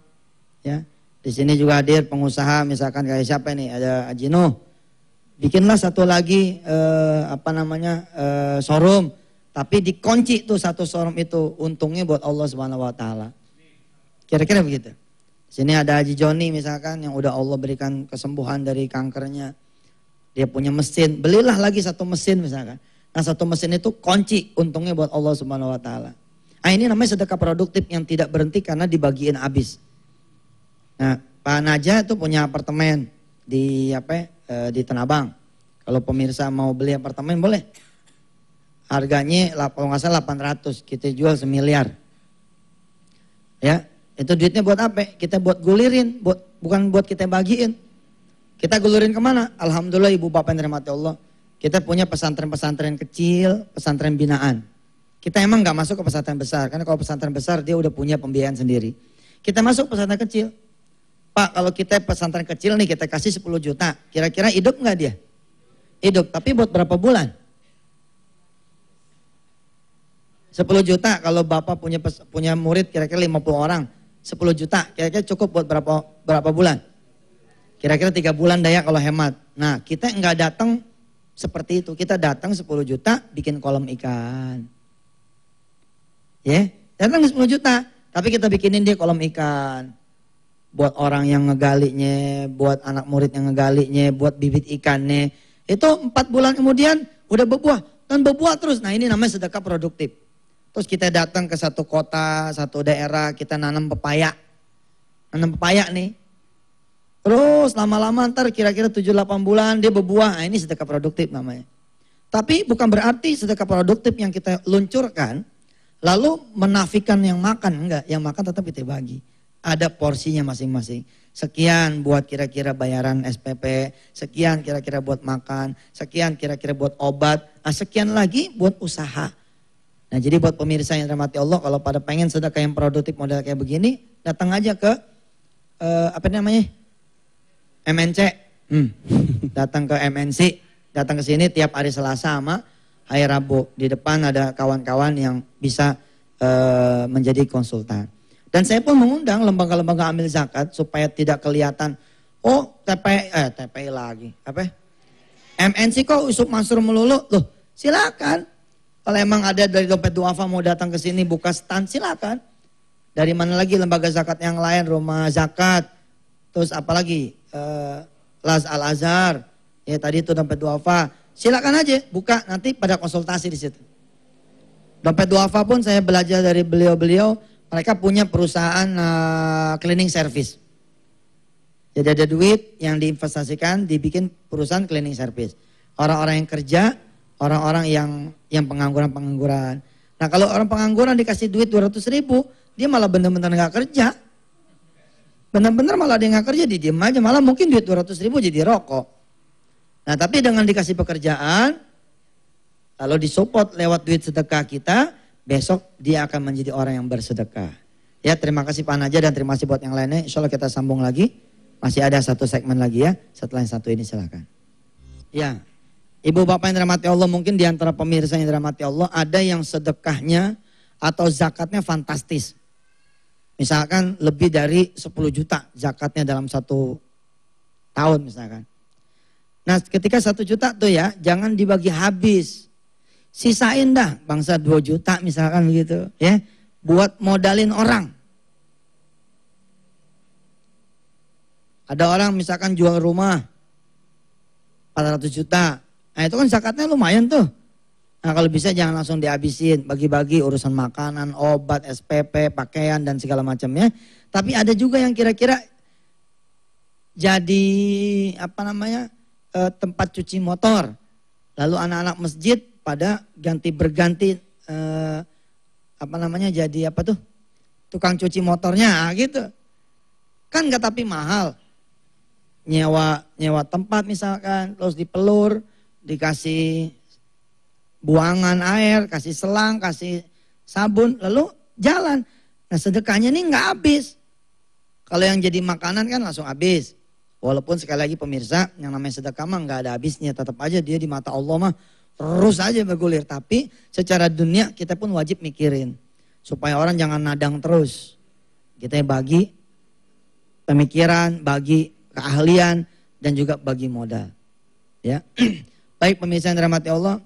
ya di sini juga hadir pengusaha misalkan kayak siapa nih ada Ajino bikinlah satu lagi e, apa namanya e, showroom tapi dikunci tuh satu sorong itu untungnya buat Allah Subhanahu wa taala. Kira-kira begitu. Sini ada Haji Joni misalkan yang udah Allah berikan kesembuhan dari kankernya. Dia punya mesin, belilah lagi satu mesin misalkan. Nah satu mesin itu kunci untungnya buat Allah Subhanahu wa taala. Nah ini namanya sedekah produktif yang tidak berhenti karena dibagiin habis. Nah Pak Naja itu punya apartemen di apa ya, di Tanabang. Kalau pemirsa mau beli apartemen boleh Harganya kalau nggak salah 800, kita jual semiliar. Ya, itu duitnya buat apa? Kita buat gulirin, buat, bukan buat kita bagiin. Kita gulirin kemana? Alhamdulillah ibu bapak yang dirahmati Allah. Kita punya pesantren-pesantren kecil, pesantren binaan. Kita emang nggak masuk ke pesantren besar, karena kalau pesantren besar dia udah punya pembiayaan sendiri. Kita masuk pesantren kecil. Pak, kalau kita pesantren kecil nih kita kasih 10 juta, kira-kira hidup nggak dia? Hidup, tapi buat berapa bulan? 10 juta kalau Bapak punya punya murid kira-kira 50 orang. 10 juta kira-kira cukup buat berapa berapa bulan? Kira-kira tiga bulan daya kalau hemat. Nah, kita nggak datang seperti itu. Kita datang 10 juta bikin kolam ikan. Ya, yeah? datang 10 juta, tapi kita bikinin dia kolam ikan. Buat orang yang ngegalinya, buat anak murid yang ngegalinya, buat bibit ikannya. Itu empat bulan kemudian udah berbuah, dan berbuah terus. Nah ini namanya sedekah produktif. Terus kita datang ke satu kota, satu daerah, kita nanam pepaya. Nanam pepaya nih. Terus lama-lama ntar kira-kira 7-8 bulan dia berbuah. Nah, ini sedekah produktif namanya. Tapi bukan berarti sedekah produktif yang kita luncurkan lalu menafikan yang makan. Enggak, yang makan tetap kita bagi. Ada porsinya masing-masing. Sekian buat kira-kira bayaran SPP, sekian kira-kira buat makan, sekian kira-kira buat obat, nah, sekian lagi buat usaha. Nah jadi buat pemirsa yang dirahmati Allah, kalau pada pengen sedekah yang produktif model kayak begini, datang aja ke uh, apa namanya MNC, hmm. datang ke MNC, datang ke sini tiap hari Selasa sama hari Rabu. Di depan ada kawan-kawan yang bisa uh, menjadi konsultan. Dan saya pun mengundang lembaga-lembaga ambil zakat supaya tidak kelihatan, oh TPI, eh TPI lagi, apa? MNC kok Yusuf Mansur melulu, loh silakan kalau emang ada dari dompet duafa mau datang ke sini buka stand silakan. Dari mana lagi lembaga zakat yang lain, rumah zakat, terus apalagi eh, Las Al Azhar, ya tadi itu dompet duafa. Silakan aja buka nanti pada konsultasi di situ. Dompet duafa pun saya belajar dari beliau-beliau, mereka punya perusahaan eh, cleaning service. Jadi ada duit yang diinvestasikan, dibikin perusahaan cleaning service. Orang-orang yang kerja orang-orang yang yang pengangguran-pengangguran. Nah kalau orang pengangguran dikasih duit 200 ribu, dia malah benar-benar nggak kerja. Benar-benar malah dia nggak kerja, dia diem aja. Malah mungkin duit 200 ribu jadi rokok. Nah tapi dengan dikasih pekerjaan, kalau disupport lewat duit sedekah kita, besok dia akan menjadi orang yang bersedekah. Ya terima kasih Pak Naja dan terima kasih buat yang lainnya. Insya Allah kita sambung lagi. Masih ada satu segmen lagi ya. Setelah yang satu ini silahkan. Ya. Ibu bapak yang dirahmati Allah mungkin di antara pemirsa yang dirahmati Allah ada yang sedekahnya atau zakatnya fantastis. Misalkan lebih dari 10 juta zakatnya dalam satu tahun misalkan. Nah ketika satu juta tuh ya jangan dibagi habis. Sisain dah bangsa 2 juta misalkan gitu ya. Buat modalin orang. Ada orang misalkan jual rumah 400 juta. Nah itu kan zakatnya lumayan tuh. Nah kalau bisa jangan langsung dihabisin, bagi-bagi urusan makanan, obat, SPP, pakaian dan segala macamnya. Tapi ada juga yang kira-kira jadi apa namanya eh, tempat cuci motor. Lalu anak-anak masjid pada ganti berganti eh, apa namanya jadi apa tuh tukang cuci motornya ah, gitu. Kan nggak tapi mahal. Nyewa nyewa tempat misalkan, terus dipelur, dikasih buangan air, kasih selang, kasih sabun, lalu jalan. Nah sedekahnya ini nggak habis. Kalau yang jadi makanan kan langsung habis. Walaupun sekali lagi pemirsa yang namanya sedekah mah nggak ada habisnya, tetap aja dia di mata Allah mah terus aja bergulir. Tapi secara dunia kita pun wajib mikirin supaya orang jangan nadang terus. Kita bagi pemikiran, bagi keahlian dan juga bagi modal. Ya. Baik pemirsa yang dirahmati Allah,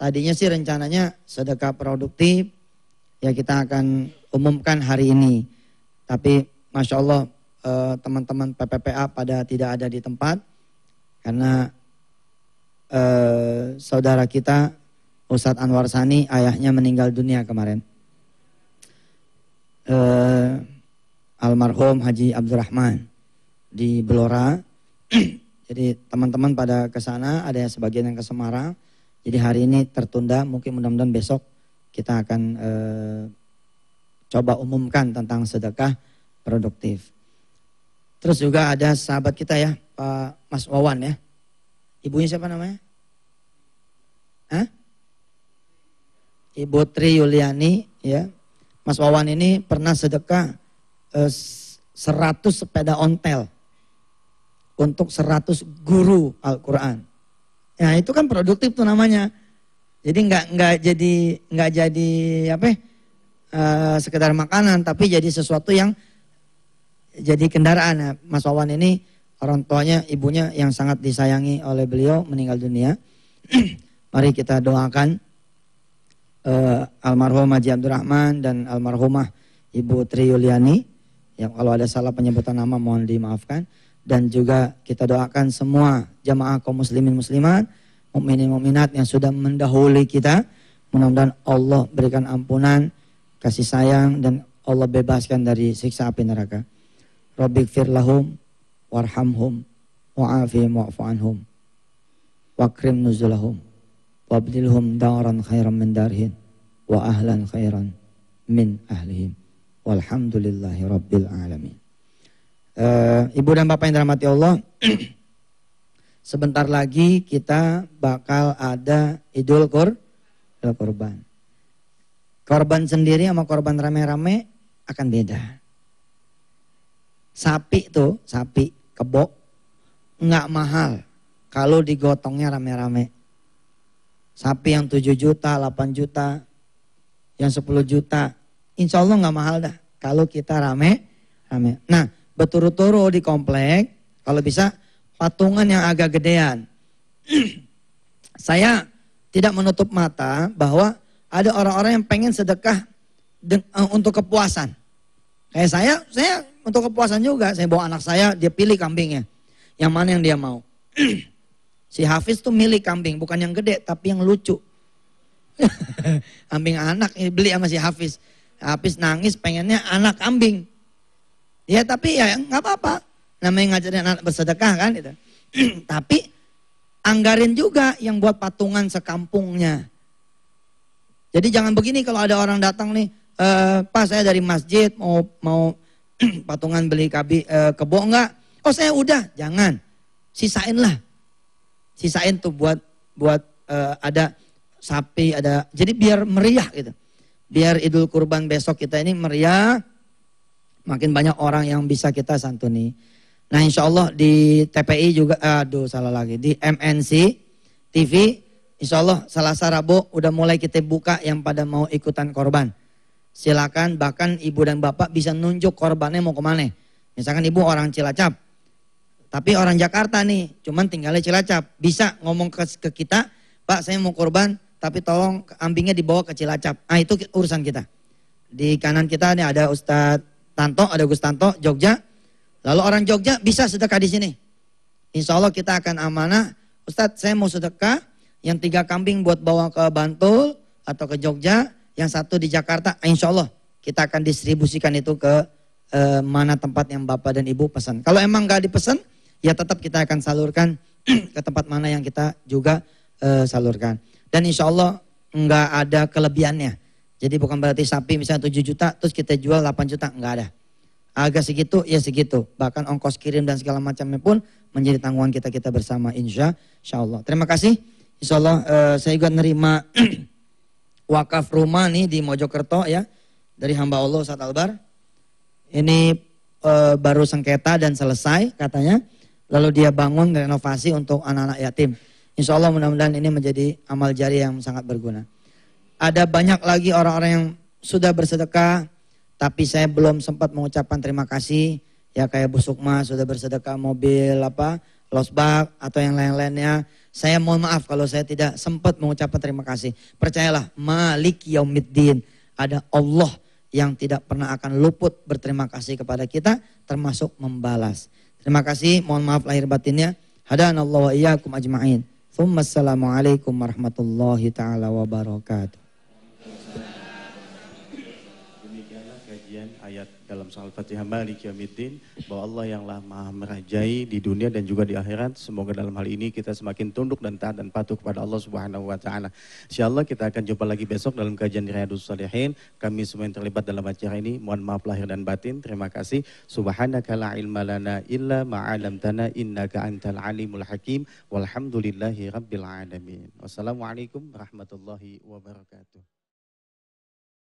tadinya sih rencananya sedekah produktif ya kita akan umumkan hari ini. Tapi masya Allah eh, teman-teman eh, PPPA pada tidak ada di tempat karena eh, saudara kita Ustadz Anwar Sani ayahnya meninggal dunia kemarin. Eh, almarhum Haji Abdurrahman di Belora Jadi teman-teman pada ke sana, ada yang sebagian yang ke Semarang. Jadi hari ini tertunda, mungkin mudah-mudahan besok kita akan eh, coba umumkan tentang sedekah produktif. Terus juga ada sahabat kita ya, Pak Mas Wawan ya. Ibunya siapa namanya? Hah? Ibu Tri Yuliani ya. Mas Wawan ini pernah sedekah eh, 100 sepeda ontel untuk 100 guru Al-Quran. Nah itu kan produktif tuh namanya. Jadi nggak nggak jadi nggak jadi apa? Ya, eh, sekedar makanan, tapi jadi sesuatu yang jadi kendaraan. Nah, Mas Wawan ini orang tuanya, ibunya yang sangat disayangi oleh beliau meninggal dunia. Mari kita doakan uh, almarhum Haji Abdurrahman dan almarhumah Ibu Tri Yuliani. Yang kalau ada salah penyebutan nama mohon dimaafkan dan juga kita doakan semua jamaah kaum muslimin muslimat, mukminin mukminat yang sudah mendahului kita. Mudah-mudahan Allah berikan ampunan, kasih sayang dan Allah bebaskan dari siksa api neraka. rabbighfir lahum warhamhum wa'afihim wa'fu anhum wakrim nuzulahum wabdilhum daran khairan min darhin wa ahlan khairan min ahlihim walhamdulillahi rabbil alamin Uh, Ibu dan Bapak yang dirahmati Allah, sebentar lagi kita bakal ada Idul Kur, Idul Kurban. Korban sendiri sama korban rame-rame akan beda. Sapi tuh, sapi kebo nggak mahal kalau digotongnya rame-rame. Sapi yang 7 juta, 8 juta, yang 10 juta, insya Allah nggak mahal dah kalau kita rame, rame. Nah, berturut-turut di komplek, kalau bisa patungan yang agak gedean. Saya tidak menutup mata bahwa ada orang-orang yang pengen sedekah eh, untuk kepuasan. Kayak saya, saya untuk kepuasan juga. Saya bawa anak saya, dia pilih kambingnya. Yang mana yang dia mau. si Hafiz tuh milih kambing, bukan yang gede tapi yang lucu. kambing anak eh, beli sama si Hafiz. Hafiz nangis pengennya anak kambing. Ya tapi ya nggak apa-apa. Namanya ngajarin anak bersedekah kan itu. tapi anggarin juga yang buat patungan sekampungnya. Jadi jangan begini kalau ada orang datang nih, e, eh, pas saya dari masjid mau mau patungan beli kabi e, kebo enggak? Oh saya udah, jangan. Sisain lah. Sisain tuh buat buat e, ada sapi, ada jadi biar meriah gitu. Biar Idul Kurban besok kita ini meriah, makin banyak orang yang bisa kita santuni. Nah insya Allah di TPI juga, aduh salah lagi, di MNC TV insya Allah Selasa Rabu udah mulai kita buka yang pada mau ikutan korban. Silakan bahkan ibu dan bapak bisa nunjuk korbannya mau kemana. Misalkan ibu orang Cilacap, tapi orang Jakarta nih, cuman tinggalnya Cilacap. Bisa ngomong ke, ke kita, Pak saya mau korban, tapi tolong ambingnya dibawa ke Cilacap. Nah itu urusan kita. Di kanan kita nih ada Ustadz Tanto, ada Gus Tanto, Jogja. Lalu orang Jogja bisa sedekah di sini. Insya Allah kita akan amanah. Ustadz saya mau sedekah yang tiga kambing buat bawa ke Bantul atau ke Jogja. Yang satu di Jakarta. Insya Allah kita akan distribusikan itu ke eh, mana tempat yang Bapak dan Ibu pesan. Kalau emang nggak dipesan, ya tetap kita akan salurkan ke tempat mana yang kita juga eh, salurkan. Dan insya Allah nggak ada kelebihannya. Jadi bukan berarti sapi misalnya 7 juta terus kita jual 8 juta, enggak ada. agak segitu ya segitu. Bahkan ongkos kirim dan segala macamnya pun menjadi tanggungan kita kita bersama insya, insya Allah. Terima kasih. Insya Allah uh, eh, saya juga nerima wakaf rumah nih di Mojokerto ya dari hamba Allah Ustaz Albar. Ini uh, baru sengketa dan selesai katanya. Lalu dia bangun renovasi untuk anak-anak yatim. Insya Allah mudah-mudahan ini menjadi amal jari yang sangat berguna. Ada banyak lagi orang-orang yang sudah bersedekah, tapi saya belum sempat mengucapkan terima kasih. Ya kayak Bu Sukma sudah bersedekah mobil apa, losbak atau yang lain-lainnya. Saya mohon maaf kalau saya tidak sempat mengucapkan terima kasih. Percayalah, Malik Yaumiddin. Ada Allah yang tidak pernah akan luput berterima kasih kepada kita, termasuk membalas. Terima kasih, mohon maaf lahir batinnya. Hadanallahu wa iyyakum ajma'in. Assalamualaikum warahmatullahi taala wabarakatuh. dalam soal Fatihah Malik Yamiddin bahwa Allah yang maha merajai di dunia dan juga di akhirat. Semoga dalam hal ini kita semakin tunduk dan taat dan patuh kepada Allah Subhanahu wa taala. Insyaallah kita akan jumpa lagi besok dalam kajian Riyadhus Shalihin. Kami semua yang terlibat dalam acara ini mohon maaf lahir dan batin. Terima kasih. Subhanaka la ilma lana illa ma 'allamtana innaka antal alimul hakim. Walhamdulillahi rabbil alamin. Wassalamualaikum warahmatullahi wabarakatuh.